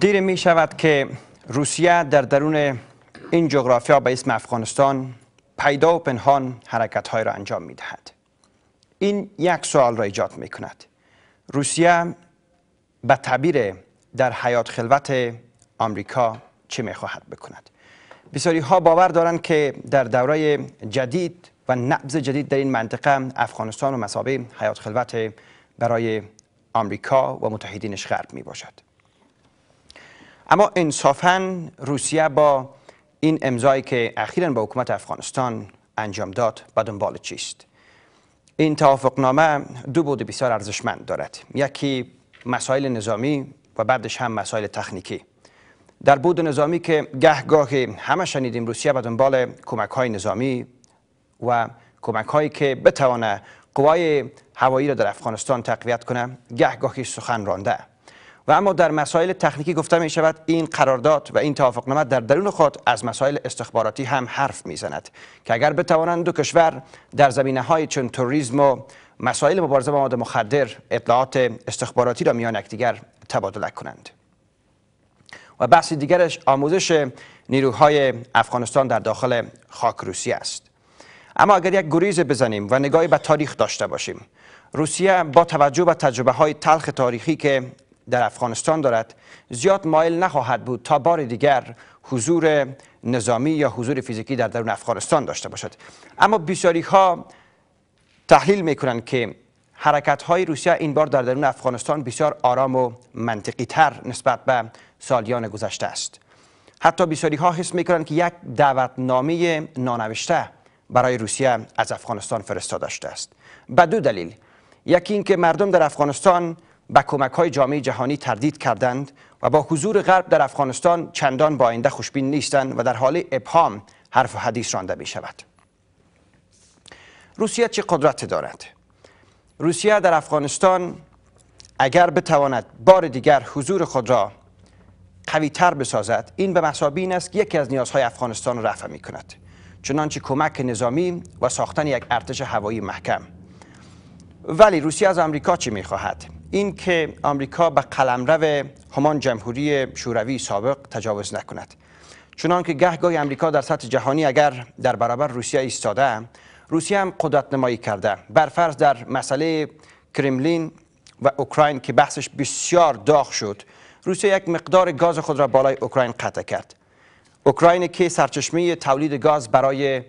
دیر می شود که روسیه در درون این جغرافیا به اسم افغانستان پیدا و پنهان حرکت های را انجام می دهد. این یک سوال را ایجاد می کند. روسیه به تعبیر در حیات خلوت آمریکا چه می خواهد بکند؟ بسیاری ها باور دارند که در دوره جدید و نبز جدید در این منطقه افغانستان و مسابه حیات خلوت برای آمریکا و متحدینش غرب می باشد. اما انصافا روسیه با این امضایی که اخیرا با حکومت افغانستان انجام داد به دنبال چیست این توافقنامه دو بود بسیار ارزشمند دارد یکی مسائل نظامی و بعدش هم مسائل تکنیکی در بود نظامی که گهگاه همه شنیدیم روسیه به دنبال کمک های نظامی و کمک هایی که بتوانه قوای هوایی را در افغانستان تقویت کنه گهگاهی سخن رانده و اما در مسائل تخنیکی گفته می شود این قرارداد و این توافقنامه در درون خود از مسائل استخباراتی هم حرف میزند که اگر بتوانند دو کشور در زمینه های چون توریسم و مسائل مبارزه با مواد مخدر اطلاعات استخباراتی را میان یکدیگر تبادل کنند و بحث دیگرش آموزش نیروهای افغانستان در داخل خاک روسیه است اما اگر یک گریز بزنیم و نگاهی به تاریخ داشته باشیم روسیه با توجه به تجربه های تلخ تاریخی که در افغانستان دارد زیاد مایل نخواهد بود تا بار دیگر حضور نظامی یا حضور فیزیکی در درون افغانستان داشته باشد اما بیساری ها تحلیل میکنند که حرکت های روسیه این بار در درون افغانستان بسیار آرام و منطقی تر نسبت به سالیان گذشته است حتی بیساری ها حس می کنند که یک دعوتنامه نانوشته برای روسیه از افغانستان فرستاده شده است به دو دلیل یکی اینکه مردم در افغانستان با کمک های جامعه جهانی تردید کردند و با حضور غرب در افغانستان چندان با آینده خوشبین نیستند و در حال ابهام حرف و حدیث رانده می شود روسیه چه قدرت دارد؟ روسیه در افغانستان اگر بتواند بار دیگر حضور خود را تر بسازد این به مسابی این است که یکی از نیازهای افغانستان را رفع می کند چنانچه کمک نظامی و ساختن یک ارتش هوایی محکم ولی روسیه از آمریکا چی میخواهد این که آمریکا به قلمرو همان جمهوری شوروی سابق تجاوز نکند چنان که گهگاهی آمریکا در سطح جهانی اگر در برابر روسیه ایستاده روسیه هم قدرت نمایی کرده برفرض در مسئله کرملین و اوکراین که بحثش بسیار داغ شد روسیه یک مقدار گاز خود را بالای اوکراین قطع کرد اوکراین که سرچشمه تولید گاز برای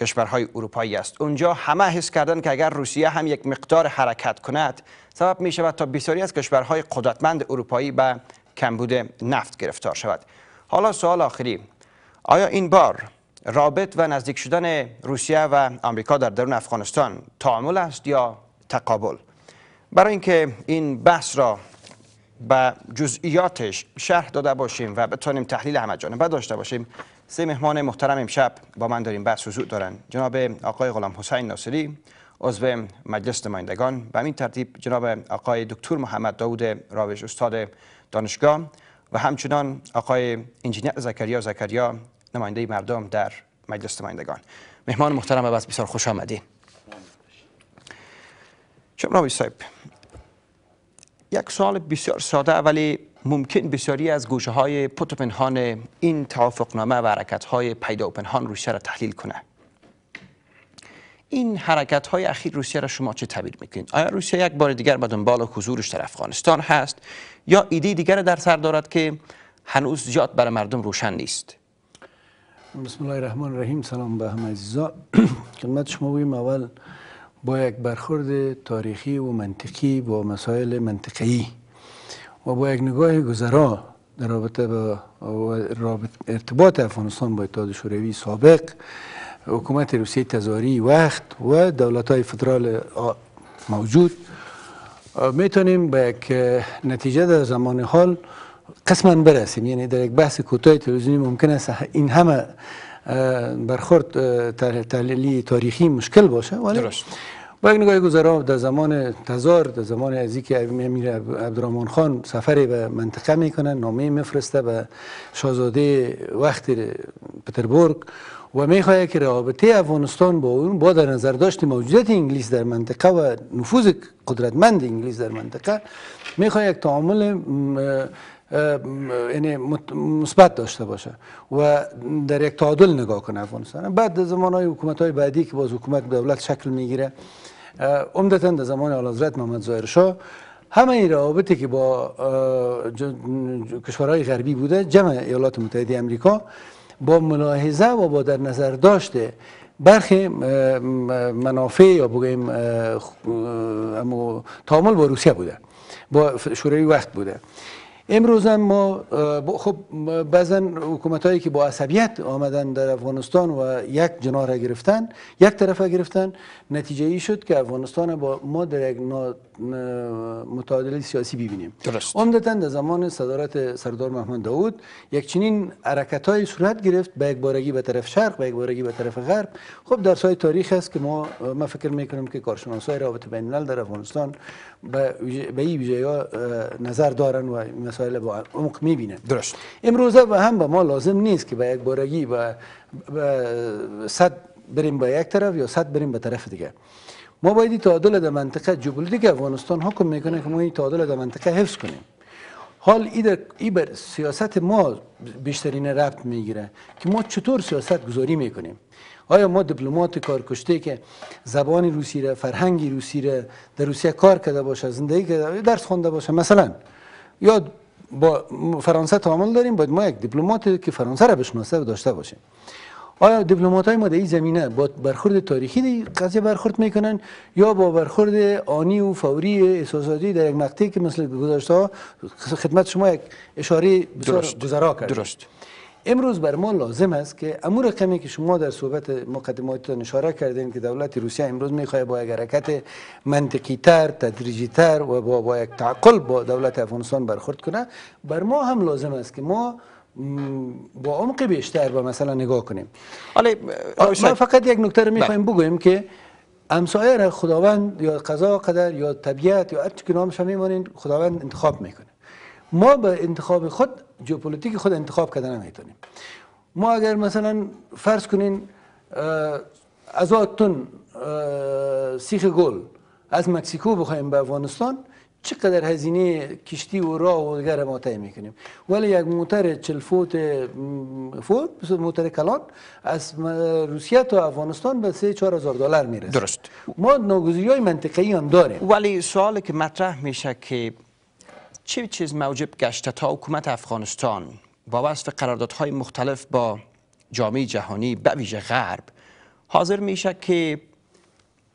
کشورهای اروپایی است اونجا همه حس کردن که اگر روسیه هم یک مقدار حرکت کند سبب می شود تا بسیاری از کشورهای قدرتمند اروپایی به کمبود نفت گرفتار شود حالا سوال آخری آیا این بار رابط و نزدیک شدن روسیه و آمریکا در درون افغانستان تعامل است یا تقابل برای اینکه این بحث را به جزئیاتش شرح داده باشیم و بتوانیم تحلیل همه جانبه داشته باشیم سه مهمان محترم امشب با من داریم بحث حضور دارن جناب آقای غلام حسین ناصری عضو مجلس نمایندگان به این ترتیب جناب آقای دکتر محمد داود راوش استاد دانشگاه و همچنان آقای انجینیر زکریا زکریا نماینده مردم در مجلس نمایندگان مهمان محترم و بسیار خوش آمدین راوی صاحب یک سوال بسیار ساده ولی ممکن بسیاری از گوشه های پت پنهان این توافقنامه و عرکت های پیدا و پنهان را تحلیل کنه این حرکت های اخیر روسیه را شما چه تعبیر میکنید آیا روسیه یک بار دیگر به دنبال حضورش در افغانستان هست یا ایده دیگر در سر دارد که هنوز زیاد برای مردم روشن نیست بسم الله الرحمن الرحیم سلام به همه عزیزا خدمت شما بگیم اول با یک برخورد تاریخی و منطقی با مسائل منطقی و با یک نگاه گذرا در رابطه با ارتباط افغانستان با اتحاد شوروی سابق حکومت روسیه تزاری وقت و دولت های فدرال موجود میتونیم به یک نتیجه در زمان حال قسما برسیم یعنی در یک بحث کوتاه تلویزیونی ممکن است این همه برخورد تحلیلی تاریخی مشکل باشه ولی درست. با یک نگاه گذرا در زمان تزار در زمان از که امیر عبدالرحمن خان سفری به منطقه میکنه نامه میفرسته به شاهزاده وقت پتربرگ و میخواهد که رابطه افغانستان با اون با در نظر داشت موجودیت انگلیس در منطقه و نفوذ قدرتمند انگلیس در منطقه میخواهد یک تعامل یعنی مثبت داشته باشه و در یک تعادل نگاه کنه افغانستان بعد زمان های حکومت های بعدی که باز حکومت دولت شکل میگیره عمدتا در زمان حضرت محمد ظاهر شاه همه این روابطی که با کشورهای غربی بوده جمع ایالات متحده امریکا با ملاحظه و با در نظر داشته برخی منافع یا بگیم تعامل با روسیه بوده با شوروی وقت بوده امروز هم ما خب بعضا حکومت هایی که با عصبیت آمدن در افغانستان و یک جناه را گرفتن یک طرف گرفتن نتیجه ای شد که افغانستان با ما در یک متعادله سیاسی ببینیم درست عمدتا در زمان صدارت سردار محمد داوود یک چنین های صورت گرفت به یک بارگی به طرف شرق به یک بارگی به طرف غرب خب در سای تاریخ است که ما ما فکر میکنیم که کارشناس های روابط بین در افغانستان به این ویژه ها نظر دارن و مسائل با عمق میبینن درست امروزه هم به ما لازم نیست که به یک بارگی به صد بریم به یک طرف یا صد بریم به طرف دیگه ما باید این تعادل در منطقه که افغانستان حکم میکنه که ما این تعادل در منطقه حفظ کنیم حال این در بر سیاست ما بیشترین ربط میگیره که ما چطور سیاست گذاری میکنیم آیا ما دیپلمات کشته که زبان روسی را فرهنگی روسی را در روسیه کار کرده باشه زندگی کرده درس خوانده باشه مثلا یا با فرانسه تعامل داریم باید ما یک دیپلمات که فرانسه را بشناسه داشته باشیم آیا دیپلمات های ما در این زمینه با برخورد تاریخی در قضیه برخورد میکنن یا با برخورد آنی و فوری احساساتی در یک مقطعی که مثل گذاشته خدمت شما یک اشاره گذرا کرد درست امروز بر ما لازم است که امور رقمی که شما در صحبت مقدماتتان اشاره کردین که دولت روسیه امروز میخواه با یک حرکت منطقی تر تدریجی تر و با, یک تعقل با دولت افغانستان برخورد کنه بر ما هم لازم است که ما با عمق بیشتر با مثلا نگاه کنیم حالا ما فقط یک نکته رو میخوایم بله. بگویم که همسایه خداوند یا قضا قدر یا طبیعت یا هر که نامش میمانین خداوند انتخاب میکنه ما به انتخاب خود جیوپولیتیک خود انتخاب کردن نمیتونیم ما اگر مثلا فرض کنین از آتون سیخ گل از مکسیکو بخوایم به افغانستان چقدر هزینه کشتی و راه و دیگر ما تایم میکنیم ولی یک موتر چل فوت فوت موتر کلان از روسیه تا افغانستان به 3 4 هزار دلار میرسه درست ما ناگزیری های منطقی هم داریم ولی سوال که مطرح میشه که چه چیز موجب گشته تا حکومت افغانستان با وصف قراردادهای مختلف با جامعه جهانی به ویژه غرب حاضر میشه که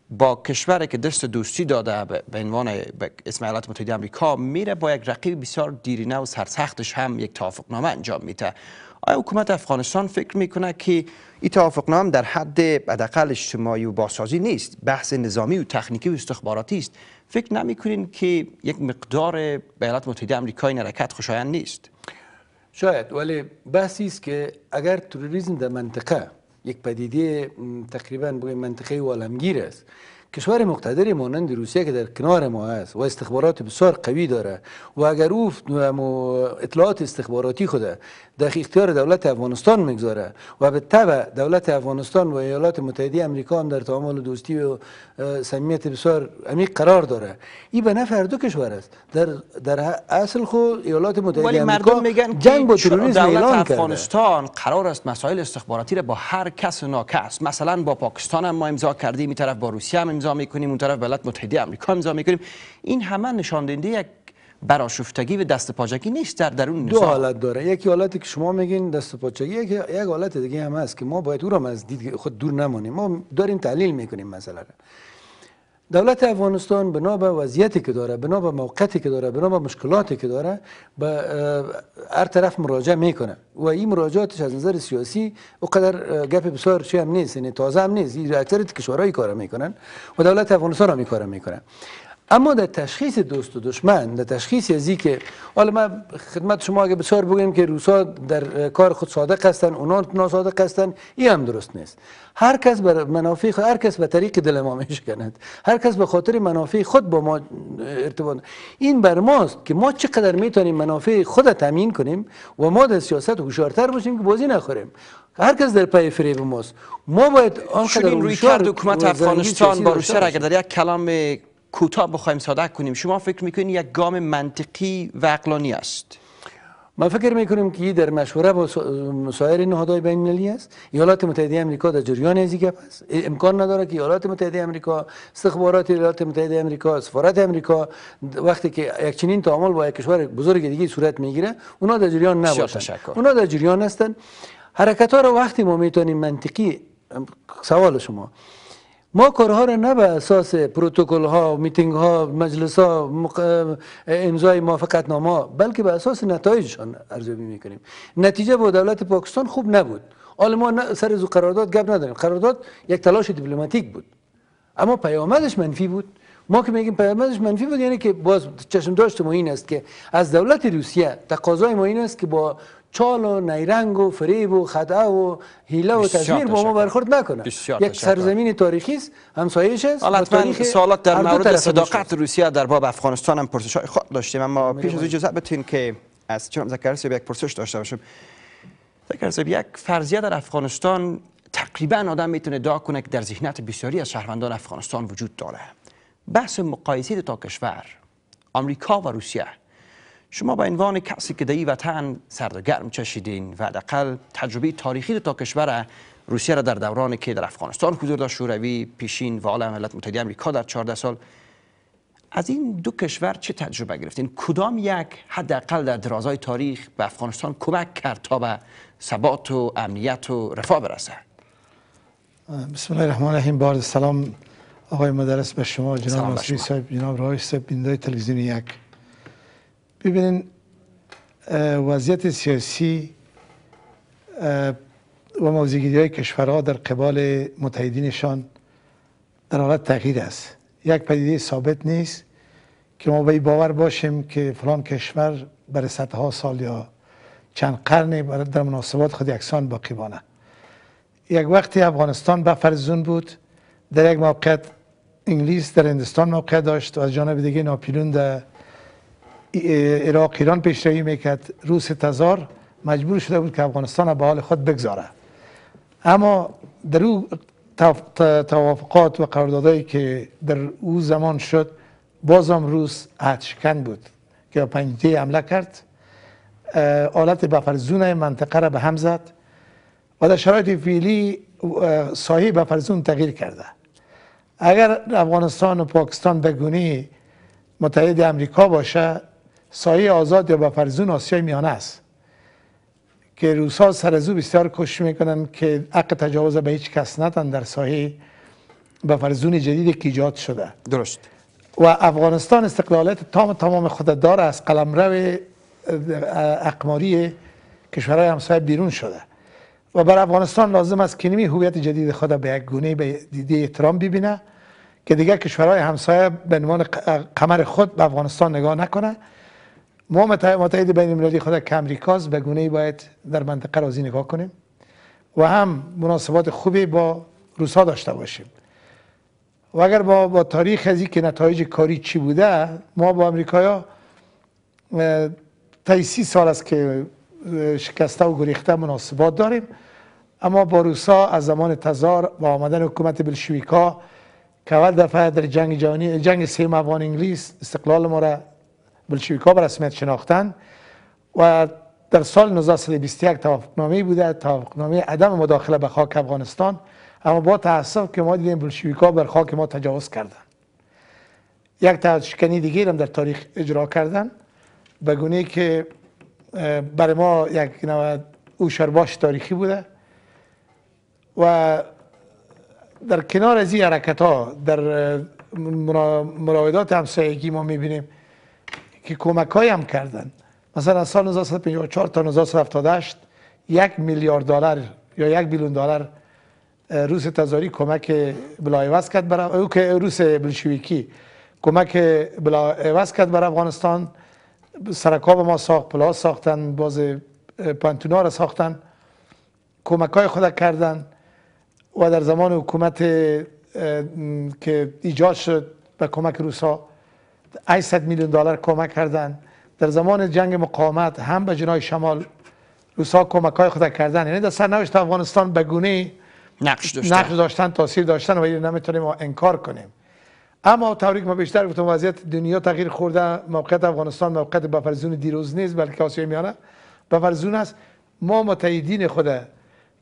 با کشوری که دست دوستی داده به عنوان ایالات متحده آمریکا میره با یک رقیب بسیار دیرینه و سرسختش هم یک توافقنامه انجام میده آیا حکومت افغانستان فکر میکنه که این توافقنامه در حد حداقل اجتماعی و باسازی نیست بحث نظامی و تکنیکی و استخباراتی است فکر نمیکنین که یک مقدار ایالات متحده آمریکا این حرکت خوشایند نیست شاید ولی بحثی است که اگر تروریسم در منطقه یک پدیده تقریبا بگویم منطقه عالمگیر است کشور مقتدری مانند روسیه که در کنار ما است و استخبارات بسیار قوی داره و اگر او اطلاعات استخباراتی خود در اختیار دولت افغانستان میگذاره و به طبع دولت افغانستان و ایالات متحده امریکا هم در تعامل دوستی و صمیمیت بسیار عمیق قرار داره این به نفع دو کشور است در اصل خو ایالات متحده امریکا میگن جنگ با تروریسم اعلان افغانستان قرار است مسائل استخباراتی را با هر کس و ناکس مثلا با پاکستان هم ما امضا کردیم این طرف با روسیه هم امضا میکنیم اون طرف ولایت متحده آمریکا امضا میکنیم این همه نشان دهنده یک براشفتگی و دست پاچگی نیست در درون دو حالت داره یکی حالتی که شما میگین دست پاچگی یک حالت دیگه هم هست که ما باید اون را از دید خود دور نمانیم ما داریم تحلیل میکنیم مثلا دولت افغانستان بنا به وضعیتی که داره بنا به موقعیتی که داره بنا به مشکلاتی که داره به هر طرف مراجعه میکنه و این مراجعاتش از نظر سیاسی اوقدر گپ بسیار چی هم نیست یعنی تازه هم نیست اکثر کشورهای کار میکنن و دولت افغانستان هم کار میکنه اما در تشخیص دوست و دشمن در تشخیص ازی که حالا من خدمت شما اگه بسیار بگیم که روسا در کار خود صادق هستن اونا ناصادق هستن این هم درست نیست هر کس بر منافع خود هر کس به طریق دل ما میشکند هر کس به خاطر منافع خود با ما ارتباط این بر ماست که ما چقدر میتونیم منافع خود تامین کنیم و ما در سیاست هوشیارتر باشیم که بازی نخوریم هر کس در پای فریب ماست ما باید آنقدر روی کرد حکومت افغانستان با روسیه اگر در یک کلام کوتاه بخوایم ساده کنیم شما فکر میکنید یک گام منطقی و عقلانی است من فکر میکنیم که در مشوره با سایر نهادهای بین المللی است ایالات متحده آمریکا در جریان از گپ است امکان نداره که ایالات متحده آمریکا استخبارات ایالات متحده آمریکا سفارت آمریکا وقتی که یک چنین تعامل با یک کشور بزرگ دیگه صورت میگیره اونا در جریان نباشند اونا در جریان هستند حرکت ها رو وقتی ما میتونیم منطقی سوال شما ما کارها را نه به اساس پروتکل ها میتینگ ها مجلس ها مق... امضای موافقت نامه بلکه به اساس نتایجشان ارزیابی میکنیم نتیجه با دولت پاکستان خوب نبود حالا ما سر زو قرارداد گپ نداریم قرارداد یک تلاش دیپلماتیک بود اما پیامدش منفی بود ما که میگیم پیامدش منفی بود یعنی که باز چشم داشت ما این است که از دولت روسیه تقاضای ما این است که با چال و نیرنگ و فریب و خدا و هیله و با ما برخورد نکنه یک سرزمین تاریخی است همسایش است حالا تاریخ در مورد صداقت روسیه در باب افغانستان هم پرسش های خود داشتیم اما پیش از اجازه بتین که از چون یک پرسش داشته باشم زکر یک فرضیه در افغانستان تقریبا آدم میتونه ادعا کنه که در ذهنیت بسیاری از شهروندان افغانستان وجود داره بحث مقایسه دو تا کشور آمریکا و روسیه شما به عنوان کسی که در این وطن سرد و گرم چشیدین و حداقل تجربه تاریخی تا کشور روسیه را در دوران که در افغانستان حضور داشت شوروی پیشین و عالم ملت متحده آمریکا در 14 سال از این دو کشور چه تجربه گرفتین کدام یک حداقل در درازای تاریخ به افغانستان کمک کرد تا به ثبات و امنیت و رفاه برسه بسم الله الرحمن الرحیم بارد سلام آقای مدرس به شما جناب ناصری صاحب جناب رئیس تلویزیون یک ببینید وضعیت سیاسی و موزگیری های کشورها در قبال متحدینشان در حالت تغییر است یک پدیده ثابت نیست که ما به باور باشیم که فلان کشور برای صدها سال یا چند قرن در مناسبات خود یکسان باقی بانه یک وقتی افغانستان به فرزون بود در یک موقعیت انگلیس در هندستان موقع داشت و از جانب دیگه ناپیلون در عراق ایران پیشروی میکرد روس تزار مجبور شده بود که افغانستان را به حال خود بگذاره اما در او توافقات و قراردادهایی که در او زمان شد بازم روس عهدشکن بود که پنجده حمله کرد آلت بفرزون منطقه را به هم زد و در شرایط فعلی سایه بفرزون تغییر کرده اگر افغانستان و پاکستان به گونه متحد امریکا باشه سایه آزاد یا بفرزون آسیای میانه است که روسا سر او بسیار کش میکنن که حق تجاوز به هیچ کس نتن در سایه بفرزون جدید که ایجاد شده درست و افغانستان استقلالت تام تمام خود داره از قلمرو اقماری کشورهای همسایه بیرون شده و بر افغانستان لازم است که نمی هویت جدید خود به یک گونه به دیده احترام ببینه که دیگر کشورهای همسایه به عنوان قمر خود به افغانستان نگاه نکنه ما متحد بین المللی خود که به گونه ای باید در منطقه رازی نگاه کنیم و هم مناسبات خوبی با روسا داشته باشیم و اگر با, تاریخ از که نتایج کاری چی بوده ما با امریکایا تا سی سال است که شکسته و گریخته مناسبات داریم اما با روسا از زمان تزار و آمدن حکومت بلشویکا که اول دفعه در جنگ جهانی جنگ سیم افغان انگلیس استقلال ما را بلشویک‌ها به رسمیت شناختن و در سال 1921 توافقنامه بوده توافقنامه عدم مداخله به خاک افغانستان اما با تاسف که ما دیدیم بلشویک‌ها بر خاک ما تجاوز کردن یک تاشکنی دیگه هم در تاریخ اجرا کردن به گونه که برای ما یک او اوشرباش تاریخی بوده و در کنار از این حرکت ها در مراودات همسایگی ما میبینیم که کمک هایم هم کردن مثلا از سال 1954 تا 1978 یک میلیارد دلار یا یک بیلون دلار روس تزاری کمک بلایوز کرد برای او که روس بلشویکی کمک بلایوز کرد برای افغانستان سرکاب ما ساخت پلا ساختن باز پانتونا را ساختن کمک های خود کردن و در زمان حکومت که ایجاد شد به کمک روس ها 800 میلیون دلار کمک کردن در زمان جنگ مقاومت هم به جنای شمال روسا کمک های خود کردن یعنی در سرنوشت افغانستان به گونه نقش داشتن نقش داشتن تاثیر داشتن و نمیتونیم ما انکار کنیم اما تاریک ما بیشتر گفتم وضعیت دنیا تغییر خورده موقعیت افغانستان موقعیت فرزون دیروز نیست بلکه آسیای میانه فرزون است ما متحدین خوده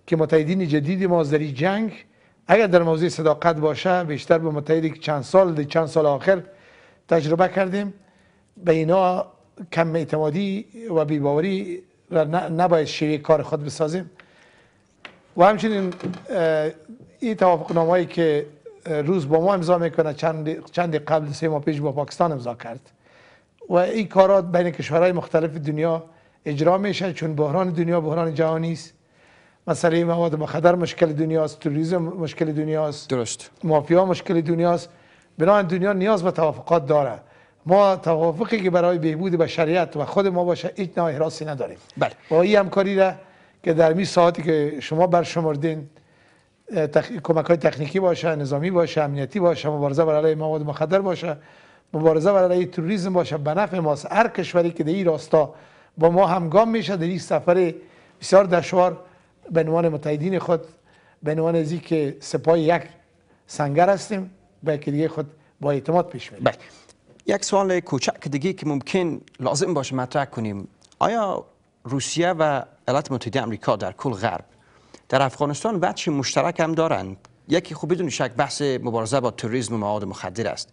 که متحدین جدید ما در جنگ اگر در موضوع صداقت باشه بیشتر به متحدی که چند سال چند سال آخر تجربه کردیم به اینا کم اعتمادی و بیباوری را نباید شیوه کار خود بسازیم و همچنین این توافق هایی که روز با ما امضا میکنه چند, قبل سه ماه پیش با پاکستان امضا کرد و این کارات بین کشورهای مختلف دنیا اجرا میشه چون بحران دنیا بحران جهانی است مسئله مواد مخدر مشکل دنیاست توریسم مشکل دنیاست درست مافیا مشکل دنیاست بنابراین دنیا نیاز به توافقات داره ما توافقی که برای بهبود بشریت و خود ما باشه هیچ نوع احراسی نداریم بله با این همکاری را که در می ساعتی که شما برشمردین تخ... کمک های تکنیکی باشه نظامی باشه امنیتی باشه مبارزه بر علیه مواد مخدر باشه مبارزه بر علیه توریسم باشه به نفع ماست هر کشوری که در این راستا با ما همگام میشه در این سفر بسیار دشوار به عنوان متحدین خود به عنوان که سپای یک سنگر هستیم باید دیگه خود با اعتماد پیش بله. یک سوال کوچک دیگه که ممکن لازم باشه مطرح کنیم آیا روسیه و ایالات متحده آمریکا در کل غرب در افغانستان بچه مشترک هم دارند یکی خوب بدون شک بحث مبارزه با تروریسم و مواد مخدر است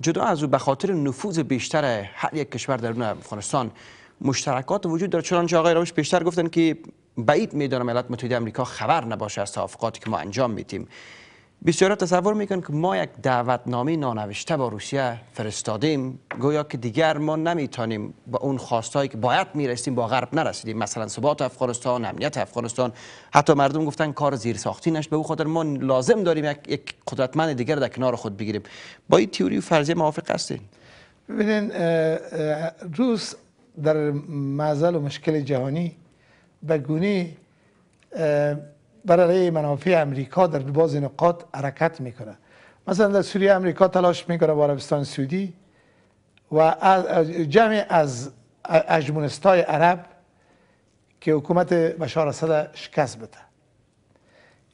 جدا از او به خاطر نفوذ بیشتر هر یک کشور در افغانستان مشترکات وجود دارد چون آقای روش بیشتر گفتن که بعید میدانم ایالات متحده آمریکا خبر نباشه از توافقاتی که ما انجام میدیم بسیار تصور میکن که ما یک دعوتنامه نانوشته با روسیه فرستادیم گویا که دیگر ما نمیتونیم با اون خواستایی که باید میرسیم با غرب نرسیدیم مثلا ثبات افغانستان امنیت افغانستان حتی مردم گفتن کار زیر ساختی به او خاطر ما لازم داریم یک قدرتمند دیگر در کنار خود بگیریم با این تئوری و فرضیه موافق هستین ببینین روس در معضل و مشکل جهانی به گونه برای منافع امریکا در باز نقاط حرکت میکنه مثلا در سوریه امریکا تلاش میکنه با عربستان سعودی و جمع از اجمونستای عرب که حکومت بشار اسد شکست بده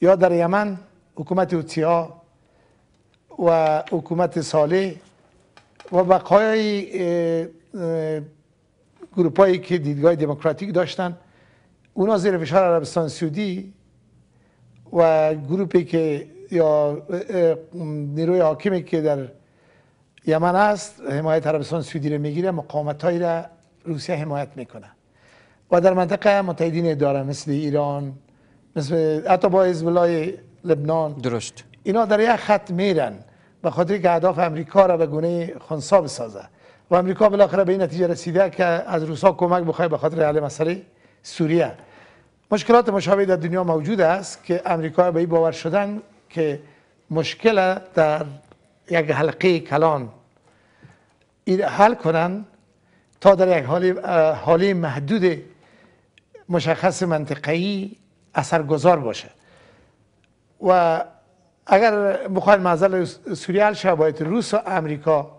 یا در یمن حکومت اوتیا و حکومت صالح و بقای گروپایی که دیدگاه دموکراتیک داشتن اونا زیر فشار عربستان سعودی و گروپی که یا نیروی حاکمی که در یمن است حمایت عربستان سعودی را میگیره مقامت را روسیه حمایت میکنه و در منطقه متحدین داره مثل ایران مثل حتی با لبنان درست اینا در یک خط میرن به خاطر که اهداف امریکا را به گونه خونسا بسازه و امریکا بالاخره به این نتیجه رسیده که از روسا کمک بخواه به خاطر حل مسئله سوریه مشکلات مشابه در دنیا موجود است که امریکا به این باور شدن که مشکل در یک حلقه کلان حل کنن تا در یک حالی, محدود مشخص منطقی اثرگذار باشه و اگر بخواهید معضل سوریال حل باید روس و امریکا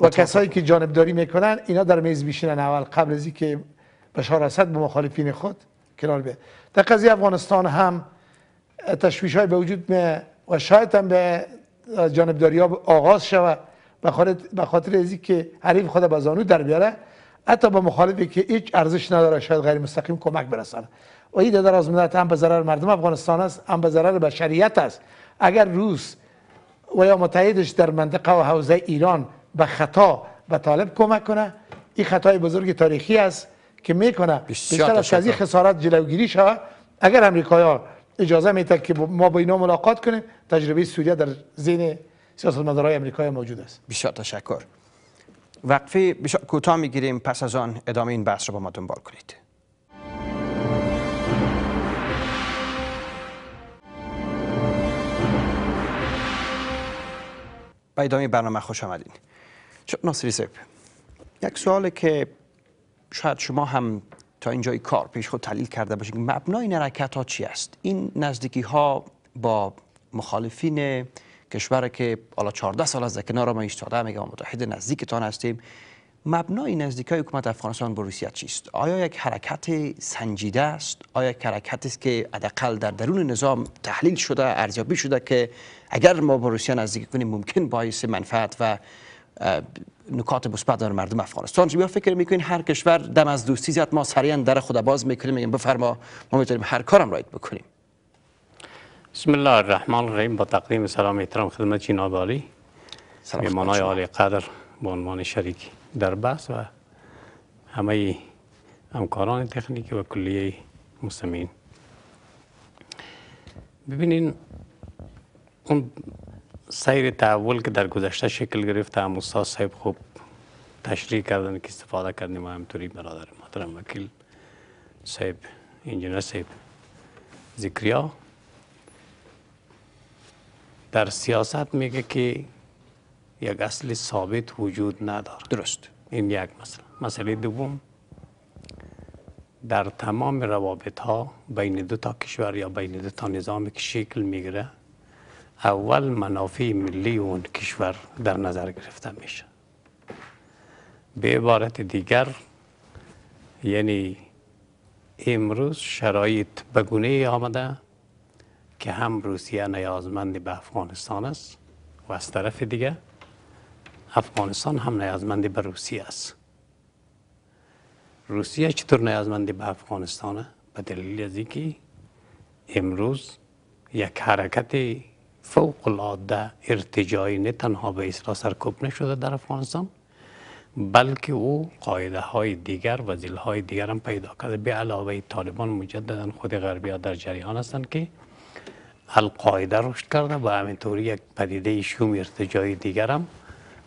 و کسایی که جانبداری میکنن اینا در میز بیشنن اول قبل از که بشار اسد به مخالفین خود کنار بیاد در قضیه افغانستان هم تشویش های به وجود و شاید هم به جانبداری ها آغاز شود به خاطر ازی که حریف خود به زانو در بیاره حتی به مخالفی که هیچ ارزش نداره شاید غیر مستقیم کمک برسانه و این در از ملت هم به ضرر مردم افغانستان است هم به ضرر بشریت است اگر روس و یا متحدش در منطقه و حوزه ایران به خطا به طالب کمک کنه این خطای بزرگ تاریخی است که میکنه بیشتر از از خسارت جلوگیری شود اگر امریکایا اجازه میده که ما با اینا ملاقات کنیم تجربه سوریه در زین سیاستمدارای امریکای موجود است بسیار تشکر وقفه بسیار کوتاه میگیریم پس از آن ادامه این بحث رو با ما دنبال کنید با ادامه برنامه خوش آمدین ناصری سیب یک سوال که شاید شما هم تا اینجای کار پیش خود تحلیل کرده باشید مبنای این ها چی است این نزدیکی ها با مخالفین کشور که حالا 14 سال از کنار ما ایستاده میگم متحد نزدیکتان هستیم مبنای نزدیکی حکومت افغانستان با روسیه چیست آیا یک حرکت سنجیده است آیا یک است که حداقل در درون نظام تحلیل شده ارزیابی شده که اگر ما با روسیه نزدیکی کنیم ممکن باعث منفعت و نکات مثبت در مردم افغانستان شما فکر میکنین هر کشور دم از دوستی زیاد ما سریعا در خود باز میکنیم میگیم بفرما ما میتونیم هر کارم رایت بکنیم بسم الله الرحمن الرحیم با تقدیم سلام احترام خدمت جناب عالی میمانای عالی قدر به عنوان شریک در بحث و همه همکاران تکنیکی و کلیه مستمین ببینین اون سیر تحول که در گذشته شکل گرفته هم استاد صاحب خوب تشریح کردن که استفاده کردیم همطوری برادر محترم وکیل صاحب انجینر صاحب ذکریا در سیاست میگه که یک اصل ثابت وجود نداره درست این یک مسئله مسئله دوم در تمام روابط ها بین دو تا کشور یا بین دو تا نظام که شکل میگیره اول منافع ملی اون کشور در نظر گرفته میشه به عبارت دیگر یعنی امروز شرایط بگونه آمده که هم روسیه نیازمند به افغانستان است و از طرف دیگه افغانستان هم نیازمند به روسیه است روسیه چطور نیازمند به افغانستانه؟ به دلیل از اینکه امروز یک حرکت فوق العاده ارتجایی نه تنها به اصلاح سرکوب نشده در افغانستان بلکه او قاعده های دیگر و زیل های دیگر هم پیدا کرده به علاوه طالبان مجددا خود غربی ها در جریان هستند که القاعده رشد کرده و همینطور یک پدیده شوم ارتجای دیگر هم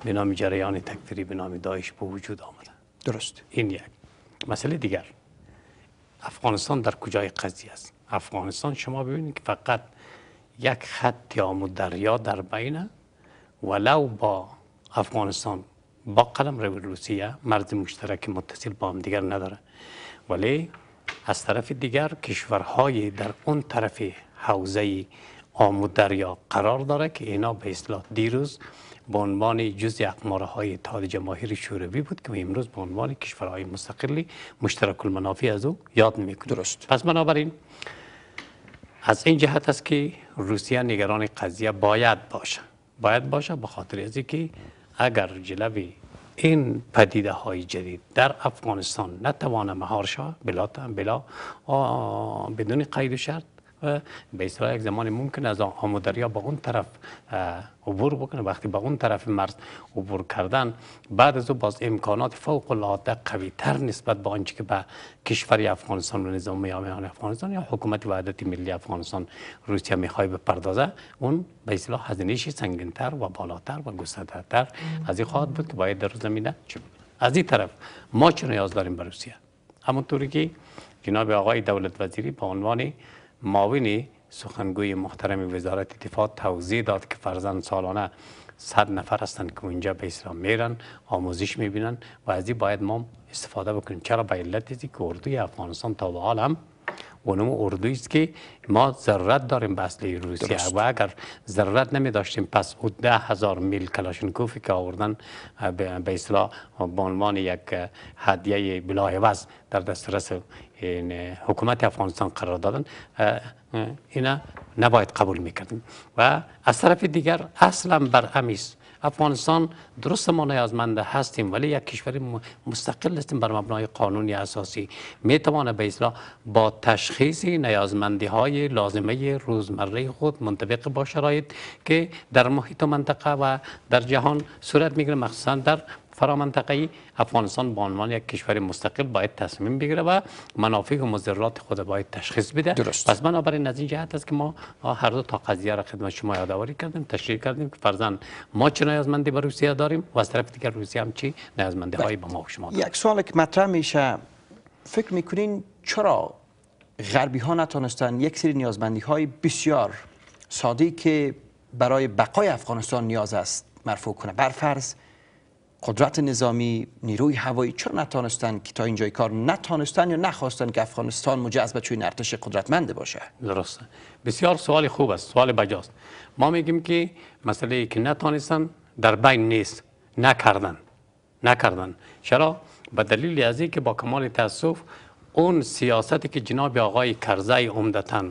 به نام جریان تکفیری به نام داعش به وجود آمده درست این یک مسئله دیگر افغانستان در کجای قضیه است افغانستان شما ببینید که فقط یک خط آمو دریا در بینه ولو با افغانستان با قلم روی روسیه مرز مشترک متصل با هم دیگر نداره ولی از طرف دیگر کشورهای در اون طرف حوزه آمو دریا قرار داره که اینا به اصلاح دیروز به عنوان جزء اقماره های اتحاد جماهیر شوروی بود که امروز به عنوان کشورهای مستقلی مشترک المنافع از او یاد میکنه درست پس بنابراین از این جهت است که روسیه نگران قضیه باید باشه باید باشه به خاطر از که اگر جلوی این پدیده های جدید در افغانستان نتوانه مهار شد بلا بلا بدون قید و شرط به اصطلاح یک زمان ممکن از آمودریا دریا به اون طرف عبور بکنه وقتی به اون طرف مرز عبور کردن بعد از او باز امکانات فوق العاده قوی تر نسبت به آنچه که به کشور افغانستان و نظام میامیان افغانستان یا حکومت وحدت ملی افغانستان روسیه میخواد بپردازه اون به اصطلاح هزینهش سنگینتر و بالاتر و تر از این خواهد بود که باید در زمینه چه از این طرف ما چه نیاز داریم به روسیه همونطوری که جناب آقای دولت وزیری به عنوان معاون سخنگوی محترم وزارت دفاع توضیح داد که فرزند سالانه صد نفر هستند که اونجا به اسلام میرن آموزش میبینن و از این باید ما استفاده بکنیم چرا به علت که اردوی افغانستان تا به حال اونم اردوی است که ما ضرورت داریم به اصلی روسیه و اگر ضرورت نمی داشتیم پس او ده هزار میل کلاشنکوفی که آوردن به اصلا به عنوان یک هدیه وز در دسترس حکومت افغانستان قرار دادن اینا نباید قبول میکردیم و از طرف دیگر اصلا بر افغانستان درست ما نیازمنده هستیم ولی یک کشور مستقل هستیم بر مبنای قانونی اساسی می توانه به اصلاح با تشخیص نیازمندی های لازمه روزمره خود منطبق با شرایط که در محیط و منطقه و در جهان صورت میگیره مخصوصا در فرامنطقه‌ای افغانستان با عنوان یک کشور مستقل باید تصمیم بگیره و منافع و مضرات خود باید تشخیص بده درست. پس بنابراین از این جهت است که ما هر دو تا قضیه را خدمت شما یادآوری کردیم تشریح کردیم که فرزن ما چه نیازمندی به روسیه داریم و از طرف دیگر روسیه هم چی نیازمندی هایی به ما و شما داریم یک سوال که مطرح میشه فکر میکنین چرا غربی ها نتونستن یک سری نیازمندی های بسیار ساده که برای بقای افغانستان نیاز است مرفوع کنه برفرض قدرت نظامی نیروی هوایی چرا نتانستن که تا اینجای کار نتانستن یا نخواستن که افغانستان مجاز به ارتش قدرتمنده باشه درسته بسیار سوال خوب است سوال بجاست ما میگیم که مسئله که نتانستن در بین نیست نکردن نکردن چرا به دلیل از که با کمال تاسف اون سیاستی که جناب آقای کرزای عمدتاً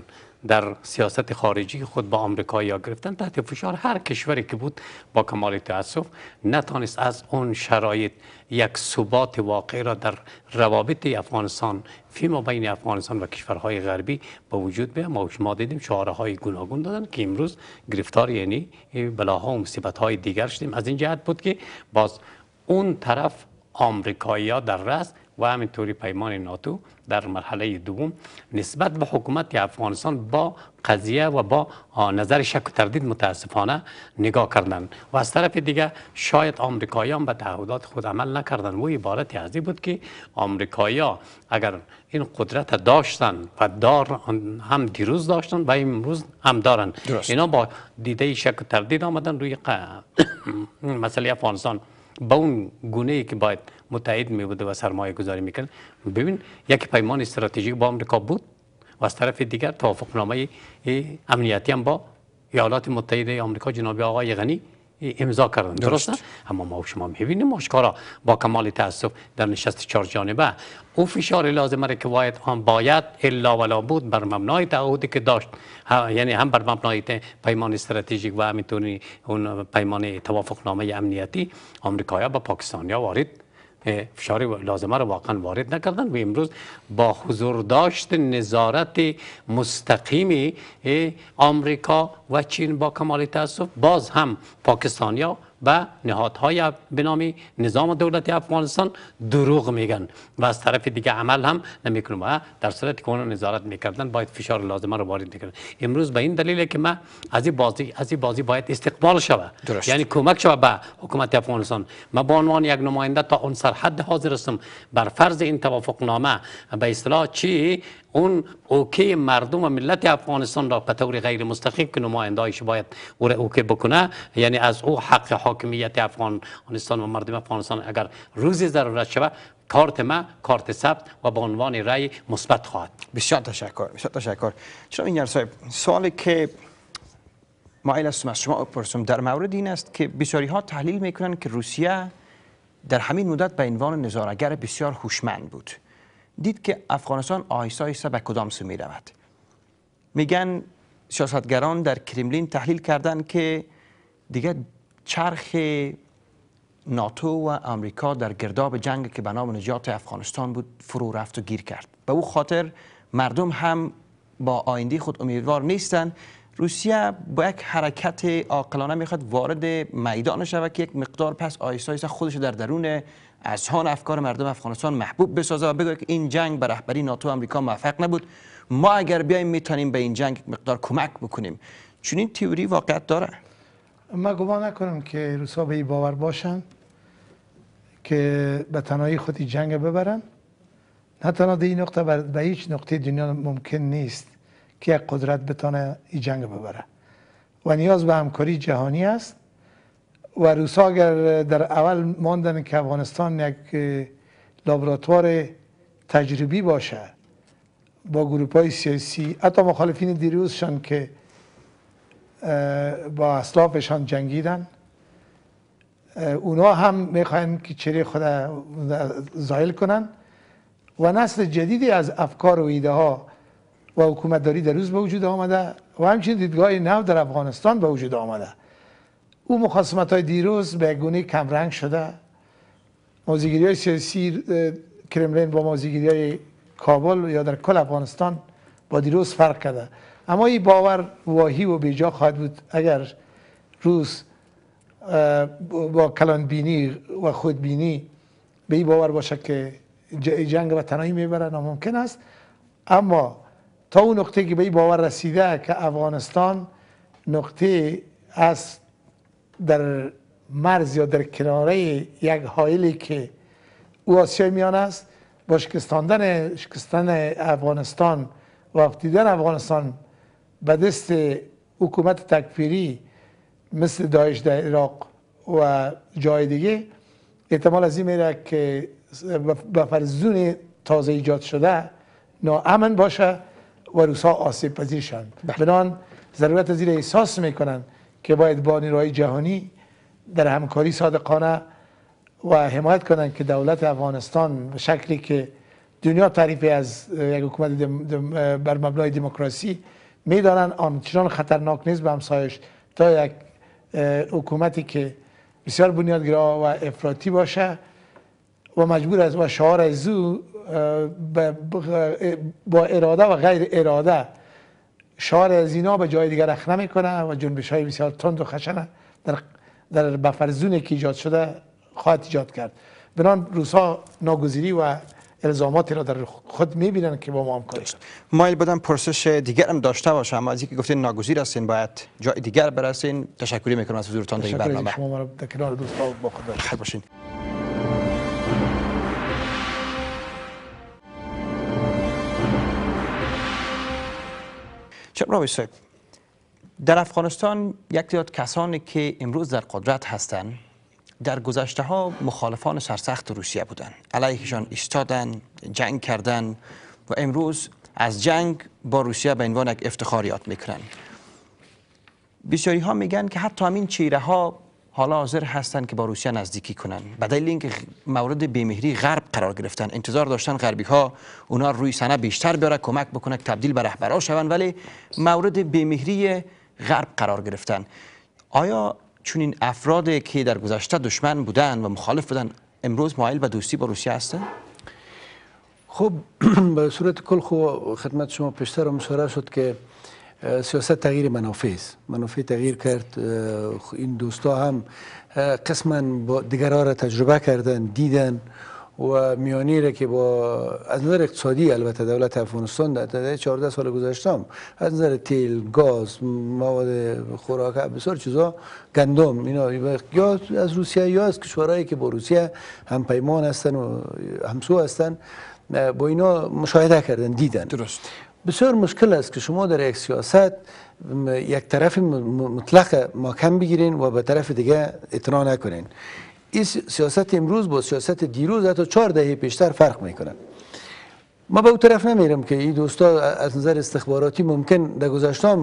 در سیاست خارجی خود با آمریکا یا گرفتن تحت فشار هر کشوری که بود با کمال تاسف نتانست از اون شرایط یک ثبات واقعی را در روابط افغانستان فیما بین افغانستان و کشورهای غربی با وجود بیا ما شما دیدیم شعاره های گوناگون دادن که امروز گرفتار یعنی بلاها و مصیبت های دیگر شدیم از این جهت بود که باز اون طرف آمریکایی‌ها در رست و همینطوری پیمان ناتو در مرحله دوم نسبت به حکومت افغانستان با قضیه و با نظر شک و تردید متاسفانه نگاه کردن و از طرف دیگه شاید آمریکاییان به تعهدات خود عمل نکردن و عبارت از بود که آمریکایا اگر این قدرت داشتن و دار هم دیروز داشتن و امروز هم دارن درست. اینا با دیده شک و تردید آمدن روی ق... مسئله افغانستان به اون گونه ای که باید متحد می بود و سرمایه گذاری میکرد ببین یک پیمان استراتژیک با آمریکا بود و از طرف دیگر توافق نامه امنیتی هم با ایالات متحده آمریکا جناب آقای غنی امضا کردن درست اما ما شما میبینیم مشکارا با کمال تاسف در نشست چهار جانبه او فشار لازم را که باید هم باید الا ولا بود بر مبنای تعهدی که داشت یعنی هم بر مبنای پیمان استراتژیک و همینطوری اون پیمان نامه امنیتی آمریکا با پاکستانیا وارد فشار لازمه رو واقعا وارد نکردن و امروز با حضور داشت نظارت مستقیم آمریکا و چین با کمال تاسف باز هم پاکستانیا و نهادهای به نام نظام دولت افغانستان دروغ میگن و از طرف دیگه عمل هم نمیکنن و در صورتی که اون نظارت میکردن باید فشار لازمه رو وارد میکردن امروز به این دلیل که ما از این بازی از این بازی باید استقبال شود یعنی کمک شود به حکومت افغانستان ما به عنوان یک نماینده تا اون سر حد حاضر هستم بر فرض این توافق نامه به اصطلاح چی اون اوکی مردم و ملت افغانستان را به طور غیر مستقیم که باید اوکی بکنه یعنی از او حق حاکمیت افغانستان و مردم افغانستان اگر روزی ضرورت شود کارت ما کارت ثبت و به عنوان رای مثبت خواهد بسیار تشکر بسیار تشکر شما این صاحب سوالی که مایل هستم از شما بپرسم در مورد این است که بسیاری ها تحلیل میکنند که روسیه در همین مدت به عنوان نظارگر بسیار هوشمند بود دید که افغانستان آهسته آهسته به کدام سو می رود میگن سیاستگران در کرملین تحلیل کردند که دیگه چرخ ناتو و آمریکا در گرداب جنگ که به نام نجات افغانستان بود فرو رفت و گیر کرد به او خاطر مردم هم با آینده خود امیدوار نیستند روسیه با یک حرکت عاقلانه میخواد وارد میدان شود که یک مقدار پس آیسا آیسا خودش در درون از اذهان افکار مردم افغانستان محبوب بسازه و بگوید که این جنگ به رهبری ناتو آمریکا موفق نبود ما اگر بیایم میتونیم به این جنگ مقدار کمک بکنیم چون این تیوری واقعیت داره من گمان نکنم که روسا به این باور باشن که به تنهایی خودی جنگ ببرن نه تنها در این نقطه به هیچ نقطه دنیا ممکن نیست که یک قدرت بتانه این جنگ ببره و نیاز به همکاری جهانی است و روسا اگر در اول ماندن که افغانستان یک لابراتوار تجربی باشه با گروپ های سیاسی حتی مخالفین دیروزشان که با اسلافشان جنگیدن اونا هم میخواین که چری خود زایل کنن و نسل جدیدی از افکار و ایده ها و حکومتداری در روز به وجود آمده و همچنین دیدگاه نو در افغانستان به وجود آمده او مخاصمت های دیروز به گونه کمرنگ شده موزیگیری های سیاسی کرملین با موزیگیری های کابل یا در کل افغانستان با دیروز فرق کرده اما این باور واهی و بیجا خواهد بود اگر روس با کلان بینی و خودبینی به این باور باشه که جنگ و تنهایی میبره ناممکن است اما تا اون نقطه که به این باور رسیده که افغانستان نقطه است در مرز یا در کناره یک حائلی که او آسیای میان است با شکستاندن افغانستان و دیدن افغانستان به دست حکومت تکفیری مثل داعش در عراق و جای دیگه احتمال از این میره که به فرزون تازه ایجاد شده ناامن باشه و روسا آسیب پذیرشند بله. بنان ضرورت زیر احساس میکنن که باید با نیروهای جهانی در همکاری صادقانه و حمایت کنند که دولت افغانستان به شکلی که دنیا تعریف از یک حکومت بر مبنای دموکراسی میدانند آنچنان خطرناک نیست به همسایش تا یک حکومتی که بسیار بنیادگرا و افراطی باشه و مجبور از و شعار از او با اراده و غیر اراده شعار از اینا به جای دیگر اخ نمیکنه و جنبش های بسیار تند و خشنه در در بفرزونی که ایجاد شده خواهد ایجاد کرد بنان روسا ناگزیری و الزاماتی را در خود میبینن که با ما همکاری کنند مایل بودم پرسش دیگر هم داشته باشم از اینکه گفتین ناگزیر هستین باید جای دیگر برسین تشکری میکنم از حضورتان در این برنامه شما مرا در کنار دوستا با خود خیر باشین در افغانستان یک زیاد کسانی که امروز در قدرت هستند در گذشته ها مخالفان سرسخت روسیه بودند علیهشان ایستادن جنگ کردن و امروز از جنگ با روسیه به عنوان یک افتخار یاد میکنن بسیاری ها میگن که حتی همین چیره ها حالا حاضر هستند که با روسیه نزدیکی کنن به اینکه مورد بیمهری غرب قرار گرفتن انتظار داشتن غربی ها اونا روی سنه بیشتر بیاره کمک بکنه تبدیل به رهبرا شوند ولی مورد بیمهری غرب قرار گرفتن آیا چون این افراد که در گذشته دشمن بودن و مخالف بودن امروز مایل به دوستی با روسیه هستن خب به صورت کل خو خدمت شما پیشتر مشاره شد که سیاست تغییر منافع است منافع تغییر کرد این دوستا هم قسما با دیگرها را تجربه کردن دیدن و میانی را که با از نظر اقتصادی البته دولت افغانستان در 14 سال گذشتم از نظر تیل گاز مواد خوراک بسیار چیزا گندم اینا یا از روسیه یا از کشورهایی که با روسیه هم پیمان هستن و همسو هستن با اینا مشاهده کردن دیدن درست بسیار مشکل است که شما در یک سیاست یک طرف مطلق ماکم بگیرین و به طرف دیگه اطلاع نکنین این سیاست امروز با سیاست دیروز حتی چهار دهه پیشتر فرق میکنن ما به اون طرف نمیرم که این دوستا از نظر استخباراتی ممکن در گذشته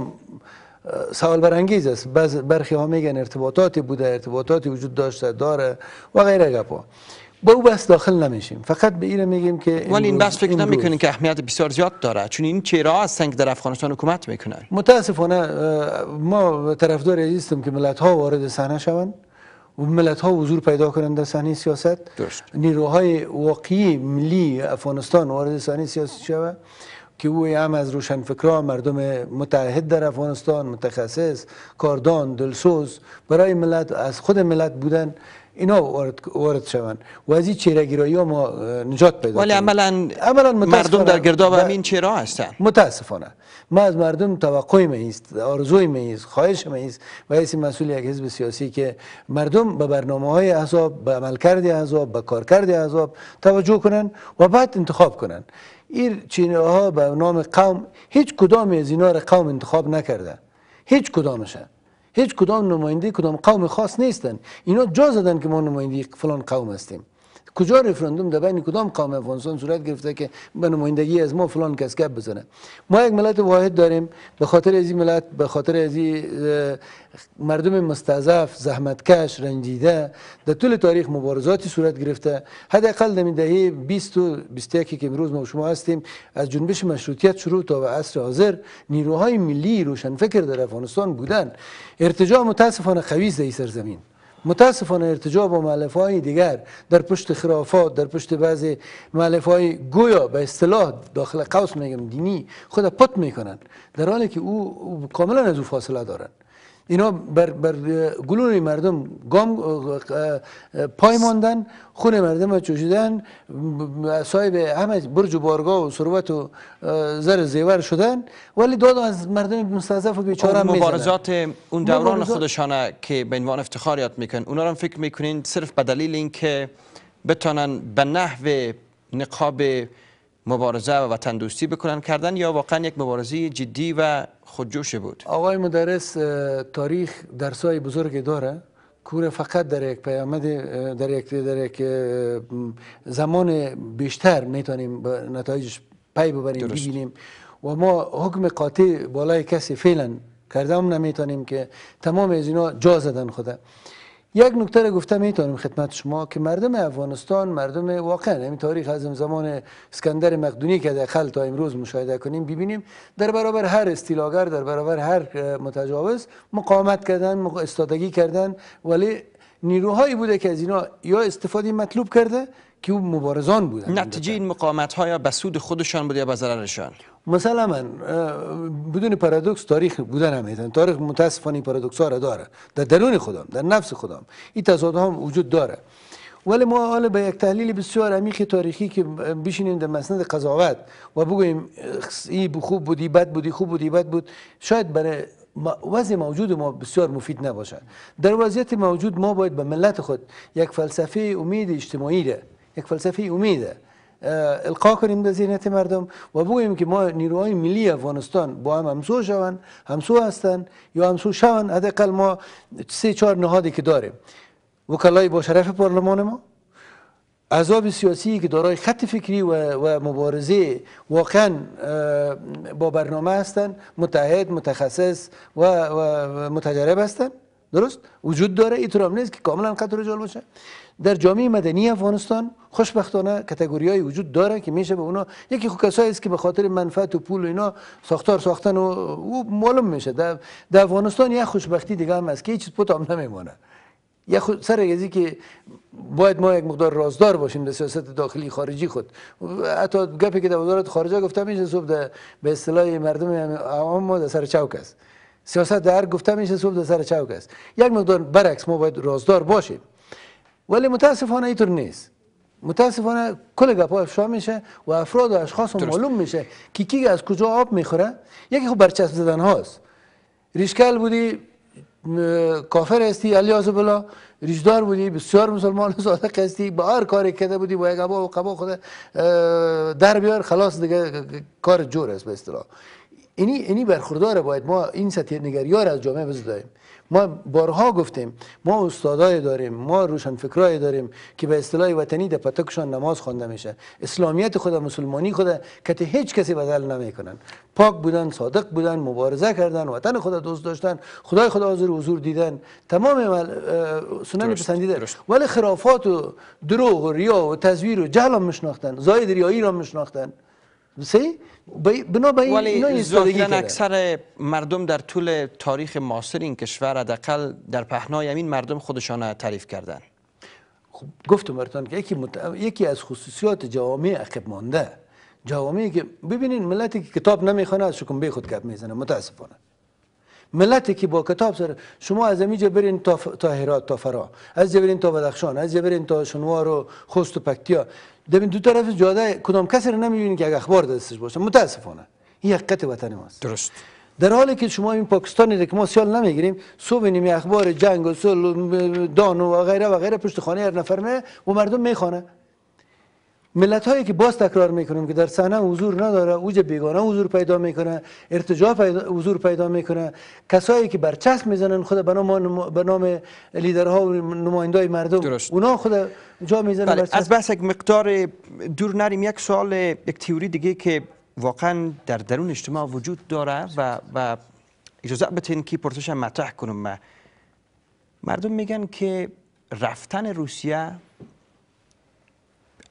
سوال برانگیز است بعض برخی ها میگن ارتباطاتی بوده ارتباطاتی وجود داشته داره و غیره گپا با او بس داخل نمیشیم فقط به این میگیم که ولی این بس فکر نمیکنین که اهمیت بسیار زیاد داره چون این چهره هستن که در افغانستان حکومت میکنن متاسفانه ما طرفدار هستیم که ملت ها وارد صحنه شوند ملت ها حضور پیدا کنند در صحنه سیاست نیروهای واقعی ملی افغانستان وارد صحنه سیاست شود که او هم از روشنفکرا مردم متحد در افغانستان متخصص کاردان دلسوز برای ملت از خود ملت بودن اینا وارد شوند و از این گرایی ها ما نجات پیدا ولی عملا مردم در گرداب همین چهره هستن متاسفانه ما از مردم توقع می است آرزوی می است خواهش ما است و مسئول یک حزب سیاسی که مردم به برنامه های احزاب به عملکرد احزاب به کارکرد احزاب توجه کنند و بعد انتخاب کنن این چینه ها به نام قوم هیچ کدام از اینا را قوم انتخاب نکرده هیچ کدامشه هیچ کدام نماینده کدام قوم خاص نیستن اینا جا زدن که ما نماینده فلان قوم هستیم کجا رفراندوم در بین کدام قوم افغانستان صورت گرفته که به نمایندگی از ما فلان کس گپ بزنه ما یک ملت واحد داریم به خاطر از این ملت به خاطر از این مردم مستضعف زحمتکش رنجیده در طول تاریخ مبارزاتی صورت گرفته حداقل در دهه 20 و 21 که امروز ما شما هستیم از جنبش مشروطیت شروع تا به عصر حاضر نیروهای ملی روشنفکر در افغانستان بودن ارتجاع متاسفانه قوی است سرزمین متاسفانه ارتجاع با معلف های دیگر در پشت خرافات در پشت بعضی معلف های گویا به اصطلاح داخل قوس میگم دینی خود پت میکنن در حالی که او کاملا از او فاصله دارند اینا بر, بر گلون مردم گام پای ماندن خون مردم چوشیدن صاحب همه برج و بارگاه و ثروت و زر زیور شدن ولی داد از مردم مستضعف و بیچاره مبارزات اون دوران خودشانه که به عنوان افتخار یاد میکنن اونا رو فکر میکنین صرف به دلیل اینکه بتانن به نحو نقاب مبارزه و وطن دوستی بکنن کردن یا واقعا یک مبارزه جدی و خودجوش بود آقای مدرس تاریخ درسای بزرگی داره کوره فقط در یک پیامد در یک در زمان بیشتر میتونیم به نتایجش پی ببریم ببینیم و ما حکم قاطع بالای کسی فعلا کردم نمیتونیم که تمام از اینا جا زدن خوده یک نکته گفته گفتم میتونیم خدمت شما که مردم افغانستان مردم واقعا این یعنی تاریخ از زمان اسکندر مقدونی که داخل تا امروز مشاهده کنیم ببینیم در برابر هر استیلاگر در برابر هر متجاوز مقاومت کردن استادگی کردن ولی نیروهایی بوده که از اینا یا استفاده مطلوب کرده که او مبارزان بودن نتیجه این مقاومت ها یا به سود خودشان بود یا به ضررشان مثلا من بدون پارادوکس تاریخ بودن تاریخ متاسفانه این پارادوکس ها را داره در دلون خودم در نفس خودم این تضاد هم وجود داره ولی ما حالا به یک تحلیل بسیار عمیق تاریخی که بشینیم در مسند قضاوت و بگوییم این خوب بودی بد بودی خوب بودی بد بود شاید برای وضع موجود ما بسیار مفید نباشد در وضعیت موجود ما باید به ملت خود یک فلسفه امید اجتماعی ده یک فلسفه امیده القا کنیم در ذهنیت مردم و بگوییم که ما نیروهای ملی افغانستان با هم همسو شوند همسو هستند یا همسو شوند حداقل ما سه چهار نهادی که داریم وکلای با شرف پارلمان ما عذاب سیاسی که دارای خط فکری و, و مبارزه واقعا با برنامه هستند متحد متخصص و, و متجرب هستند درست وجود داره ایترام نیست که کاملا قطر رجال باشه در جامعه مدنی افغانستان خوشبختانه های وجود داره که میشه به اونا یکی خو است که به خاطر منفعت و پول و اینا ساختار ساختن و او معلوم میشه در, در افغانستان یه خوشبختی دیگه هم هست که هیچ پوت پتام نمیمونه یا خود سر یزی که باید ما یک مقدار رازدار باشیم در سیاست داخلی خارجی خود حتی گپی که در وزارت خارجه گفته میشه صبح ده به اصطلاح مردم یعنی عوام ما در سر چوک است سیاست در گفته میشه صبح در سر چوک است یک مقدار برعکس ما باید رازدار باشیم ولی متاسفانه اینطور نیست متاسفانه کل گپا افشا میشه و افراد و اشخاص هم معلوم میشه که کی از کجا آب میخوره یکی خب برچسب زدن هاست ریشکل بودی کافر هستی الیاز بلا ریشدار بودی بسیار مسلمان صادق هستی با هر کاری کده بودی با یک و قبا خود در بیار خلاص دیگه کار جور است به اصطلاح اینی اینی برخوردار باید ما این سطح نگریار از جامعه بز ما بارها گفتیم ما استادای داریم ما فکرای داریم که به اصطلاح وطنی در پتکشان نماز خوانده میشه اسلامیت خود مسلمانی خود که هیچ کسی بدل نمیکنن پاک بودن صادق بودن مبارزه کردن وطن خود دوست داشتن خدای خدا حضور حضور دیدن تمام سنن پسندیده ولی خرافات و دروغ و ریا و تزویر و جهل مشناختن زاید ریایی را مشناختن ولی اینا اکثر مردم در طول تاریخ ماسر این کشور حداقل در پهنای همین مردم خودشان تعریف کردن خب گفتم برتان که یکی, یکی از خصوصیات جوامع عقب مانده جوامعی که ببینین ملتی که کتاب نمیخونه از شکم خود گپ میزنه متاسفانه ملتی که با کتاب سر شما از اینجا برین تا, ف... تا هرات تا فرا از برین تا بدخشان از برین تا شنوار و خوست و پکتیا دبین دو طرف جاده کدام کسی رو نمیبینید که یک اخبار دستش باشه متاسفانه این حقیقت وطن ماست درست در حالی که شما این پاکستانی که ما سیال نمیگیریم صبح نیمی اخبار جنگ و سل و دان و غیره و غیره پشت خانه هر نفر و مردم میخوانه ملت هایی که باز تکرار میکنم که در صحنه حضور نداره اوج بیگانه حضور پیدا میکنه ارتجاع پیدا، حضور پیدا میکنه کسایی که برچسب میزنن خود به نام به نام لیدرها و نمایندای مردم درست. اونا خود جا میزنن بله، از بس یک مقدار دور نریم یک سوال یک تئوری دیگه که واقعا در درون اجتماع وجود داره و و اجازه بتین که پرسش مطرح کنم مردم میگن که رفتن روسیه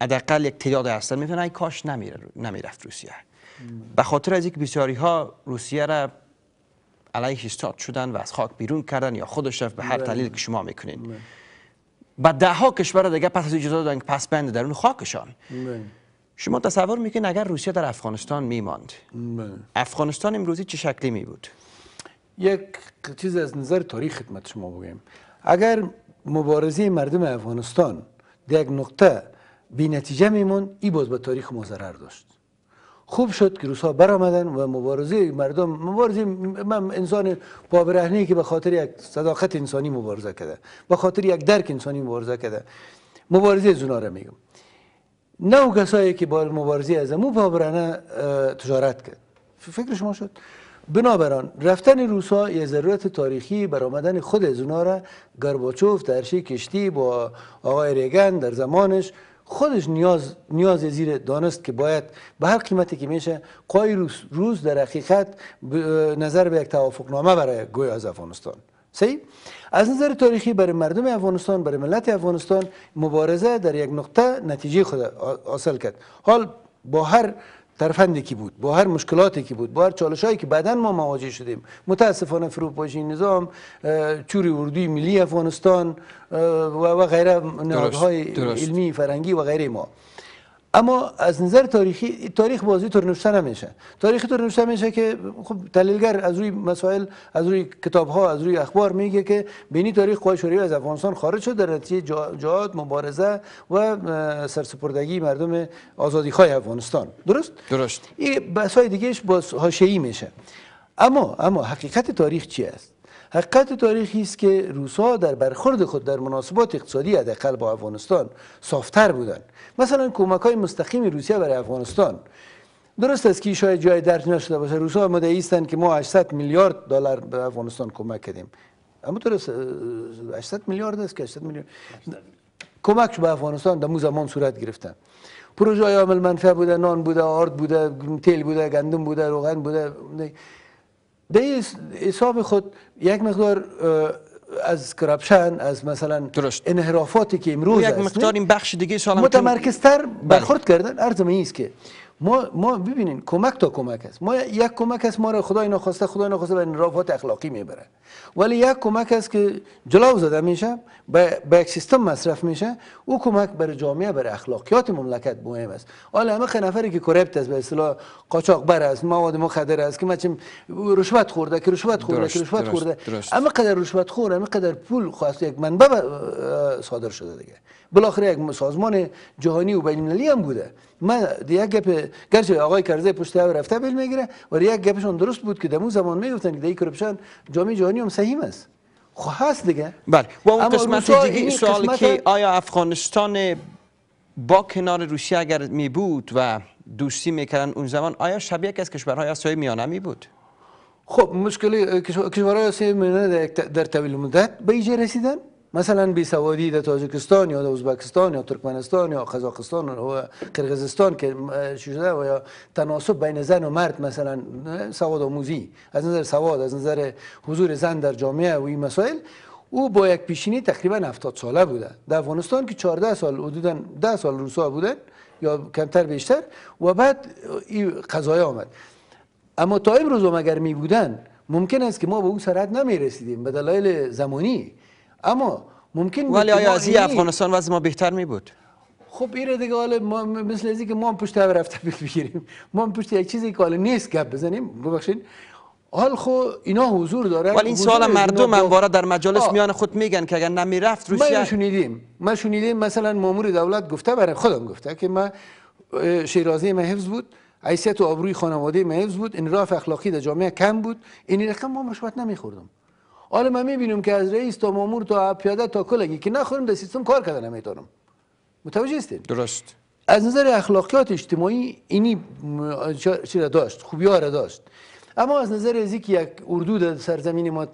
حداقل یک تعداد هستن ای کاش نمیره نمیرفت روسیه به خاطر از یک بسیاری ها روسیه را علیه استاد شدن و از خاک بیرون کردن یا خودش رفت به هر تحلیل بله. که شما میکنین و بله. ده ها کشور دیگه پس از اجازه دادن پس بند درون خاکشان بله. شما تصور میکنین اگر روسیه در افغانستان میماند افغانستان امروزی چه شکلی می بود یک چیز از نظر تاریخ خدمت شما بگیم اگر مبارزه مردم افغانستان در یک نقطه بی نتیجه میمون ای باز به تاریخ ما داشت خوب شد که بر برآمدن و مبارزه مردم مبارزه من انسان پابرهنه که به خاطر یک صداقت انسانی مبارزه کرده به خاطر یک درک انسانی مبارزه کرده مبارزه زونا را میگم نه کسایی که با مبارزه از مو پابرهنه تجارت کرد فکر شما شد بنابران رفتن روسا یه ضرورت تاریخی برآمدن خود از اونا را گرباچوف در کشتی با آقای ریگن در زمانش خودش نیاز نیاز زیر دانست که باید به هر قیمتی که میشه قای روز, در حقیقت نظر به یک نامه برای گوی از افغانستان صحیح از نظر تاریخی برای مردم افغانستان برای ملت افغانستان مبارزه در یک نقطه نتیجه خود حاصل کرد حال با هر ترفندی بود با هر مشکلاتی که بود با هر چالش هایی که بدن ما مواجه شدیم متاسفانه فروپاشی نظام چوری اردوی ملی افغانستان و غیره نهادهای علمی فرنگی و غیره ما اما از نظر تاریخی تاریخ بازی طور نوشته نمیشه تاریخ طور نوشته میشه که خب تحلیلگر از روی مسائل از روی کتاب ها از روی اخبار میگه که بینی تاریخ قوای شوروی از افغانستان خارج شد در نتیجه جهاد مبارزه و سرسپردگی مردم آزادی خواه افغانستان درست درست این بسای های دیگهش باز حاشیه‌ای میشه اما اما حقیقت تاریخ چی است حقیقت تاریخی است که روسا در برخورد خود در مناسبات اقتصادی حداقل با افغانستان صافتر بودند مثلا کمک های مستقیم روسیه برای افغانستان درست است که شاید جای درک نشده باشه روسا مدعی هستند که ما 800 میلیارد دلار به افغانستان کمک کردیم اما درست 800 میلیارد است که 800 میلیارد کمک به افغانستان در مو زمان صورت گرفتن پروژه های عامل منفعه بوده نان بوده آرد بوده تیل بوده گندم بوده روغن بوده در حساب خود یک مقدار از کرپشن از مثلا درست. انحرافاتی که امروز یک مقدار این بخش دیگه سال متمرکزتر برخورد بله. کردن ارزم است که ما ما ببینین کمک تا کمک است ما یک کمک است ما را خدای نخواسته خدای ناخواسته به انرافات اخلاقی میبره ولی یک کمک است که جلو زده میشه به یک سیستم مصرف میشه او کمک برای جامعه برای اخلاقیات مملکت مهم است حالا همه نفری که کرپت است به اصطلاح قاچاق بر است مواد مخدر است که مچم رشوت خورده که رشوت خورده که رشوت خورده اما قدر رشوت خور اما قدر پول خواسته یک منبع صادر شده دیگه بالاخره یک سازمان جهانی و بین المللی هم بوده من یک گپ گرچه آقای کرزی پشت او رفته بل میگیره و یک گپشون درست بود که در اون زمان میگفتن که این کرپشن جامعه جهانی هم سهیم است خب هست دیگه بله و اون قسمت دیگه سوال که آیا افغانستان با کنار روسیه اگر می بود و دوستی میکردن اون زمان آیا شبیه یک از کشورهای آسیای میانه می بود خب مشکلی کشورهای آسیای میانه در طویل مدت به اینجا رسیدن مثلا بی سوادی در تاجکستان یا در ازبکستان یا ترکمنستان یا قزاقستان و قرغزستان که شده و یا تناسب بین زن و مرد مثلا سواد آموزی از نظر سواد از نظر حضور زن در جامعه و این مسائل او با یک پیشینی تقریبا 70 ساله بوده در افغانستان که 14 سال حدودا 10 سال روسا بودن یا کمتر بیشتر و بعد این قضایه آمد اما تا امروز هم اگر می بودن ممکن است که ما به اون سرعت نمی رسیدیم به دلایل زمانی اما ممکن ولی آیا از افغانستان وضع ما بهتر می بود خب ایره دیگه حالا مثل ازی که ما هم پشت رفته بگیریم ما هم پشت یک چیزی که حالا نیست گپ بزنیم ببخشید حال خو اینا حضور داره ولی این سوال مردم وارد در مجالس میان خود میگن که اگر نمی رفت روسیه ما شنیدیم ما شنیدیم مثلا مامور دولت گفته برای خودم گفته که ما شیرازی ما حفظ بود عیسیت و آبروی خانواده ما حفظ بود این راه اخلاقی در جامعه کم بود این رقم ما نمی نمیخوردم حالا آره، ما میبینیم که از رئیس تا مامور تا پیاده تا کلگی که نخورم در سیستم کار کردن نمیتونم متوجه هستید درست از نظر اخلاقیات اجتماعی اینی چرا داشت خوبی ها را داشت اما از نظر ازی که یک اردو در سرزمین ما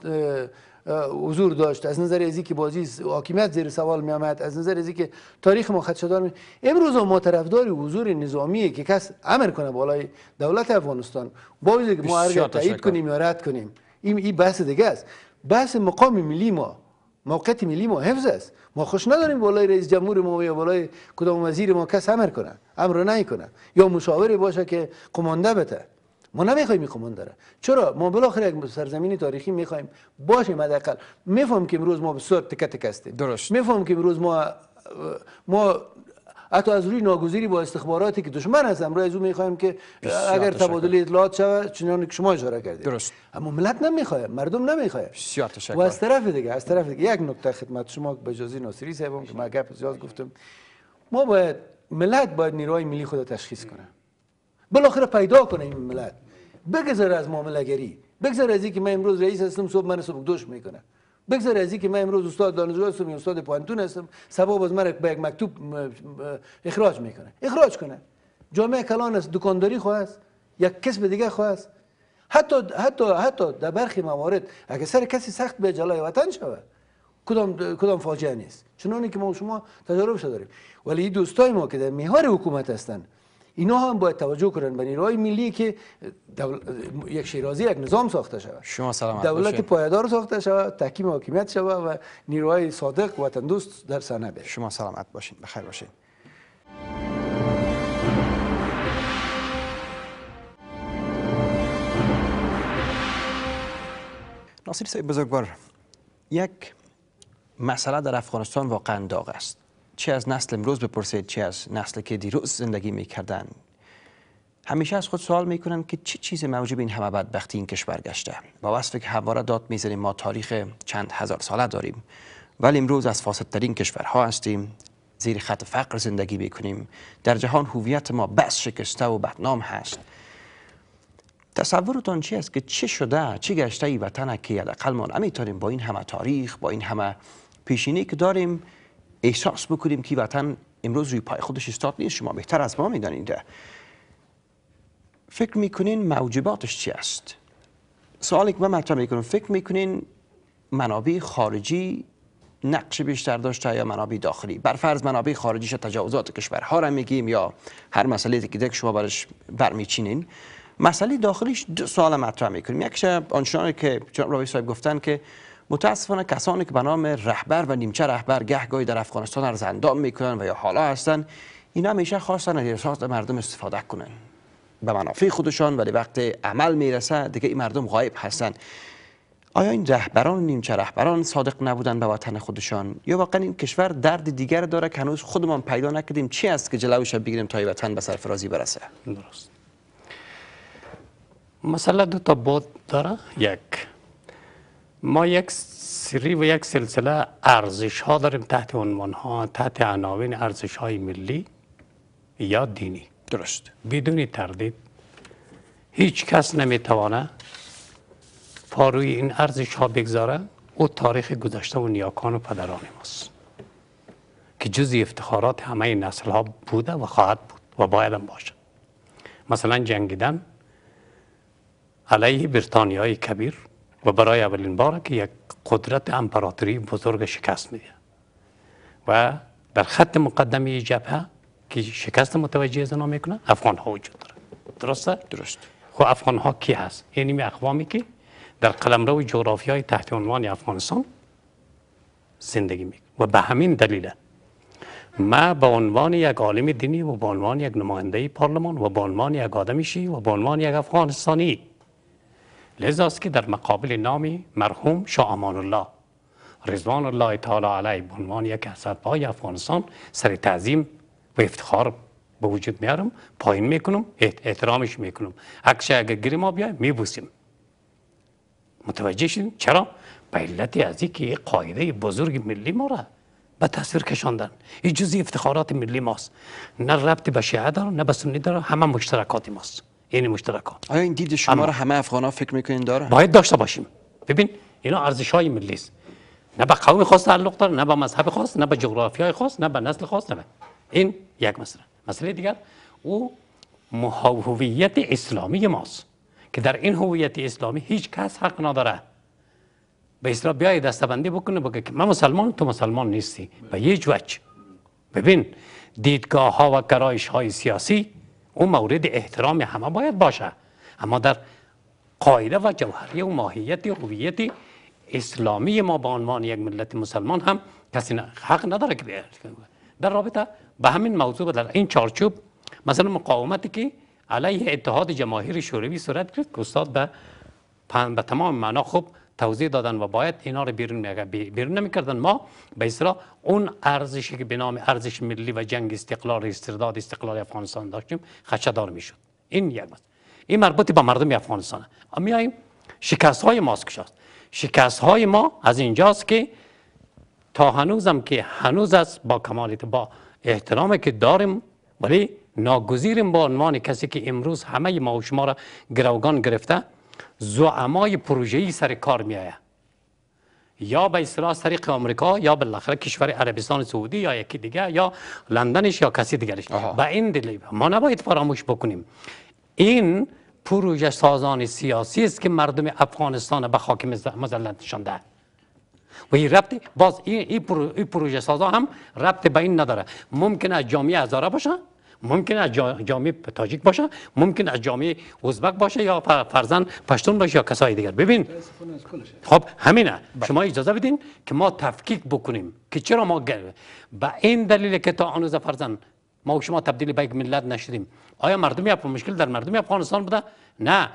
حضور داشت از نظر ازی که بازی حاکمیت زیر سوال می آمد از نظر ازی که تاریخ ما خدشه دارم امروز ما طرفدار حضور نظامیه که کس امر کنه بالای دولت افغانستان با که ما تایید کنیم یا رد کنیم این ای بحث دیگه است بحث مقام ملی ما موقعیت ملی ما حفظ است ما خوش نداریم بالای رئیس جمهور ما یا بالای کدام وزیر ما کس امر کنه امر نهی کنه یا مشاوری باشه که قمانده بته ما نمیخوایم این قمانده را چرا ما بالاخره یک سرزمین تاریخی میخوایم باشیم حداقل میفهم که امروز ما بسیار تک تکه هستیم درست میفهم که امروز ما ما حتی از روی ناگزیری با استخباراتی که دشمن هستم رو از میخوایم که اگر تبادل اطلاعات شود چنان که شما اجاره کردید درست اما ملت نمیخواد مردم نمیخواد بسیار تشکر و از طرف دیگه از طرف دیگه یک نکته خدمت شما به اجازه ناصری صاحبم که ما گپ زیاد گفتم ما باید ملت باید نیروهای ملی خود تشخیص کنه بالاخره پیدا کنه این ملت بگذار از معامله گری بگذار از اینکه من امروز رئیس هستم صبح من صبح دوش میکنه بگذار از که من امروز استاد دانشگاه هستم استاد پانتون هستم سبا باز من به یک مکتوب اخراج میکنه اخراج کنه جامعه کلان است دکانداری خواست یک کس به دیگه خواست حتی حتی حتی در برخی موارد اگر سر کسی سخت به جلای وطن شود کدام کدام فاجعه نیست چنانی که ما شما شده داریم ولی دوستای ما که در میهار حکومت هستند اینا هم باید توجه کنن به نیروهای ملی که یک شیرازی یک نظام ساخته شود شما سلامت دولت پایدار ساخته شود تحکیم حاکمیت شود و نیروهای صادق و دوست در صحنه بید شما سلامت باشین بخیر باشین ناصر سید بزرگوار یک مسئله در افغانستان واقعا داغ است چه از نسل امروز بپرسید چه از نسل که دیروز زندگی میکردن همیشه از خود سوال میکنن که چه چیز موجب این همه بدبختی این کشور گشته با وصف که همواره داد میزنیم ما تاریخ چند هزار ساله داریم ولی امروز از فاسد ترین کشورها هستیم زیر خط فقر زندگی میکنیم در جهان هویت ما بس شکسته و بدنام هست تصورتان چی است که چه شده چه گشته ای وطن که حداقل ما نمیتونیم با این همه تاریخ با این همه پیشینی که داریم احساس بکنیم که وطن امروز روی پای خودش استاد نیست شما بهتر از ما میدانید فکر میکنین موجباتش چی است سوالی که من مطرح میکنم فکر میکنین منابع خارجی نقش بیشتر داشته یا منابع داخلی بر فرض منابع خارجیش تجاوزات کشورها را میگیم یا هر مسئله که شما برش برمیچینین مسئله داخلیش دو سال مطرح میکنیم یک شب آنچنان که جناب صاحب گفتن که متاسفانه کسانی که به نام رهبر و نیمچه رهبر گهگاهی در افغانستان از اندام میکنن و یا حالا هستن اینا همیشه خواستن از احساس مردم استفاده کنن به منافع خودشان ولی وقت عمل میرسه دیگه این مردم غایب هستن آیا این رهبران و نیمچه رهبران صادق نبودن به وطن خودشان یا واقعا این کشور درد دیگر داره که هنوز خودمان پیدا نکردیم چی است که جلوش بگیریم تا این وطن به سرفرازی برسه درست مسئله دو تا بود داره یک ما یک سری و یک سلسله ارزش ها داریم تحت عنوان ها تحت عناوین ارزش های ملی یا دینی درست بدون تردید هیچ کس نمیتوانه پاروی این ارزش ها بگذاره او تاریخ گذشته و نیاکان و پدران ماست که جز افتخارات همه نسل ها بوده و خواهد بود و باید هم باشد مثلا جنگیدن علیه بریتانیای کبیر و برای اولین بار که یک قدرت امپراتوری بزرگ شکست میده و در خط مقدمی جبهه که شکست متوجه زنا میکنه افغان ها وجود داره درسته درست خب افغان ها کی هست یعنی می اقوامی که در قلمرو جغرافی های تحت عنوان افغانستان زندگی میکنه و به همین دلیله ما به عنوان یک عالم دینی و به عنوان یک نماینده پارلمان و به عنوان یک آدمیشی و به عنوان یک افغانستانی لذاست که در مقابل نامی مرحوم شاه امان الله رضوان الله تعالی علیه به عنوان یک از های افغانستان سر تعظیم و افتخار به وجود میارم پایین میکنم احترامش میکنم عکسش اگر گیریم ما بیای میبوسیم متوجه شدیم چرا به علت از اینکه قایده بزرگ ملی ما را به تصویر کشاندن این جزی افتخارات ملی ماست نه ربط به شیعه داره نه به سنی داره همه مشترکات ماست یعنی مشترکان آیا این دید شما رو همه افغان ها فکر میکنین داره باید داشته باشیم ببین اینا ارزش های ملی است نه به قوم خاص تعلق داره نه به مذهب خاص نه به های خاص نه به نسل خاص نه این یک مسئله مسئله دیگر او هویت اسلامی ماست که در این هویت اسلامی هیچ کس حق نداره به اسلام بیای دستبندی بکنه بگه که من مسلمان تو مسلمان نیستی به یه جوچ ببین دیدگاه ها و های سیاسی اون مورد احترام همه باید باشه اما در قاعده و جوهری و ماهیت هویت اسلامی ما به عنوان یک ملت مسلمان هم کسی حق نداره که در رابطه به همین موضوع در این چارچوب مثلا مقاومتی که علیه اتحاد جماهیر شوروی صورت گرفت که استاد به به تمام معنا خوب توضیح دادن و باید اینا رو بیرون بیرون نمیکردن ما به اصطلاح اون ارزشی که به نام ارزش ملی و جنگ استقلال استرداد استقلال افغانستان داشتیم خچدار میشد این یک بس. این مربوطی با مردم افغانستان میایم شکست های ماست کشاست شکست های ما از اینجاست که تا هنوزم که هنوز از با کمالیت با احترامی که داریم ولی ناگزیریم با عنوان کسی که امروز همه ما و شما را گروگان گرفته زعمای ای سر کار آید یا به اصطلاح طریق آمریکا یا بالاخره کشور عربستان سعودی یا یکی دیگه یا لندنش یا کسی دیگرش به این دلیل ما نباید فراموش بکنیم این پروژه سازان سیاسی است که مردم افغانستان به خاک مزلت نشانده و این ربط باز این پروژه سازا هم ربط به این نداره ممکنه جامعه هزاره باشه ممکن از جامعه تاجیک باشه ممکن از جامعه ازبک باشه یا فرزن پشتون باشه یا کسای دیگر ببین خب همینه بله. شما اجازه بدین که ما تفکیک بکنیم که چرا ما به این دلیل که تا آنوز فرزن ما و شما تبدیل به یک ملت نشدیم آیا مردم مشکل در مردم افغانستان بوده نه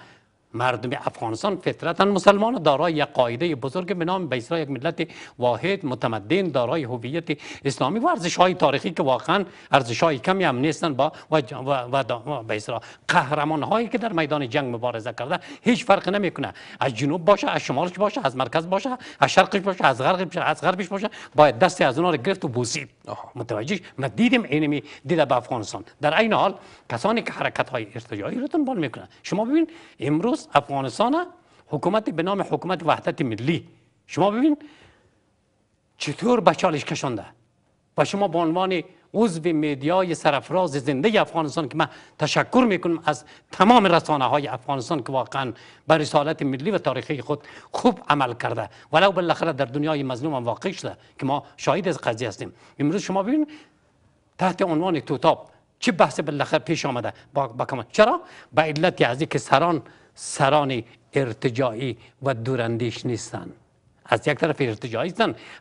مردم افغانستان فطرتا مسلمان دارای یک قاعده بزرگ به نام بیسرا یک ملت واحد متمدن دارای هویت اسلامی و ارزش های تاریخی که واقعا ارزش های کمی هم نیستن با و, و, قهرمان هایی که در میدان جنگ مبارزه کرده هیچ فرق نمیکنه از جنوب باشه از شمالش باشه از مرکز باشه از شرقش باشه از غربش باشه از غربش باشه باید دست از اونها رو گرفت و بوسید متوجه ما دیدیم اینمی دیده به افغانستان در این حال کسانی که حرکت های ارتجاعی رو تنبال میکنن شما ببین امروز افغانستان حکومت به نام حکومت وحدت ملی شما ببین چطور به چالش کشانده و شما به عنوان عضو میدیای سرفراز زنده افغانستان که من تشکر میکنم از تمام رسانه های افغانستان که واقعا بر رسالت ملی و تاریخی خود خوب عمل کرده ولو بالاخره در دنیای مظلوم هم واقع شده که ما شاهد از قضیه هستیم امروز شما ببینید تحت عنوان توتاب چه بحث بالاخره پیش آمده با, کمان. چرا به علت از که سران سران ارتجاعی و دوراندیش نیستند از یک طرف ارتجاعی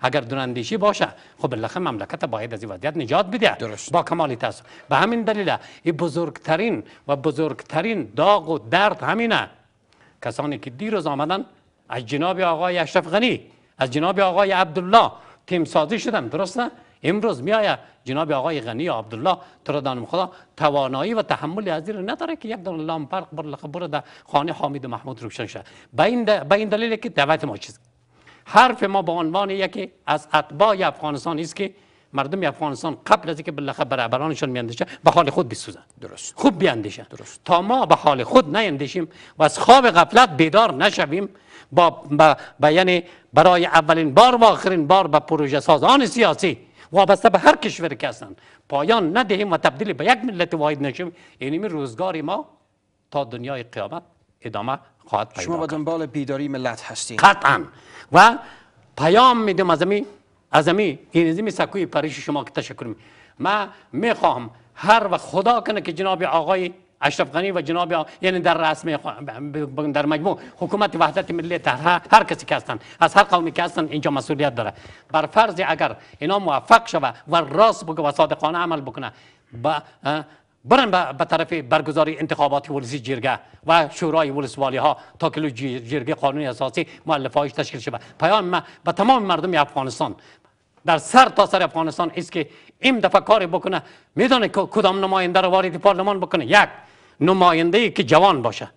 اگر دوراندیشی باشه خب بالاخره مملکت باید از این وضعیت نجات بده با کمال تاسف به همین دلیل این بزرگترین و بزرگترین داغ و درد همینه کسانی که دیروز آمدن از جناب آقای اشرف غنی از جناب آقای عبدالله تیم سازی شدن نه امروز میآید جناب آقای غنی و عبدالله دانم خدا توانایی و تحمل از این نداره که یک دانه لامپرق بر بره در خانه حامد محمود روشن شد به این دلیل که دعوت ما حرف ما به عنوان یکی از اتباع افغانستان است که مردم افغانستان قبل از اینکه بالاخره برابرانشون میاندیشن به حال خود بسوزن درست خوب بیاندیشن درست تا ما به حال خود نیندیشیم و از خواب غفلت بیدار نشویم با, با, یعنی برای اولین بار و آخرین بار به پروژه سازان سیاسی وابسته به هر کشوری که هستند پایان ندهیم و تبدیل به یک ملت واحد نشیم یعنی روزگار ما تا دنیای قیامت ادامه خواهد پیدا شما با دنبال بیداری ملت هستید قطعا و پیام میدم از امی از این سکوی پریش شما که تشکر می من میخوام هر و خدا کنه که جناب آقای اشرف غنی و جناب یعنی در رسم در مجموع حکومت وحدت ملی هر کسی که هستن از هر قومی که هستن اینجا مسئولیت داره بر فرض اگر اینا موفق شوه و راست بگه و صادقانه عمل بکنه با برن به طرف برگزاری انتخابات ولسی جرگه و شورای ولسوالی ها تا که جرگه قانون اساسی مؤلفه تشکیل شود پیام من به تمام مردم افغانستان در سر تا سر افغانستان است که این دفعه کاری بکنه میدانه کدام نماینده رو وارد پارلمان بکنه یک نماینده که جوان باشه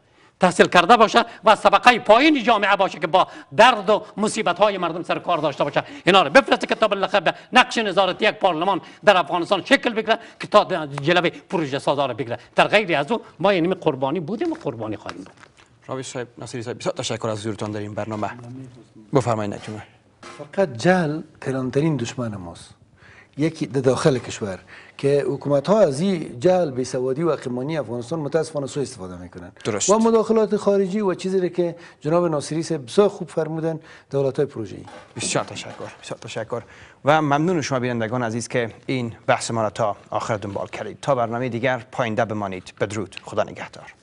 تحصیل کرده باشه و طبقه پایین جامعه باشه که با درد و مصیبت های مردم سر کار داشته باشه اینا رو بفرسته کتاب به نقش نظارت یک پارلمان در افغانستان شکل بگیره که تا جلوی پروژه سازا رو بگیره در غیر از او ما یعنی قربانی بودیم و قربانی خواهیم بود راوی صاحب ناصری صاحب بسیار تشکر از حضورتان در این برنامه بفرمایید نکمه فقط جهل کلانترین دشمن ماست یکی در داخل کشور که حکومت ها از این جهل بیسوادی و اقیمانی افغانستان متاسفانه سو استفاده میکنن درست. و مداخلات خارجی و چیزی را که جناب ناصری صاحب بسیار خوب فرمودن دولت های پروژه ای بسیار تشکر بسیار تشکر و ممنون شما بینندگان عزیز که این بحث ما را تا آخر دنبال کردید تا برنامه دیگر پاینده بمانید بدرود خدا نگهدار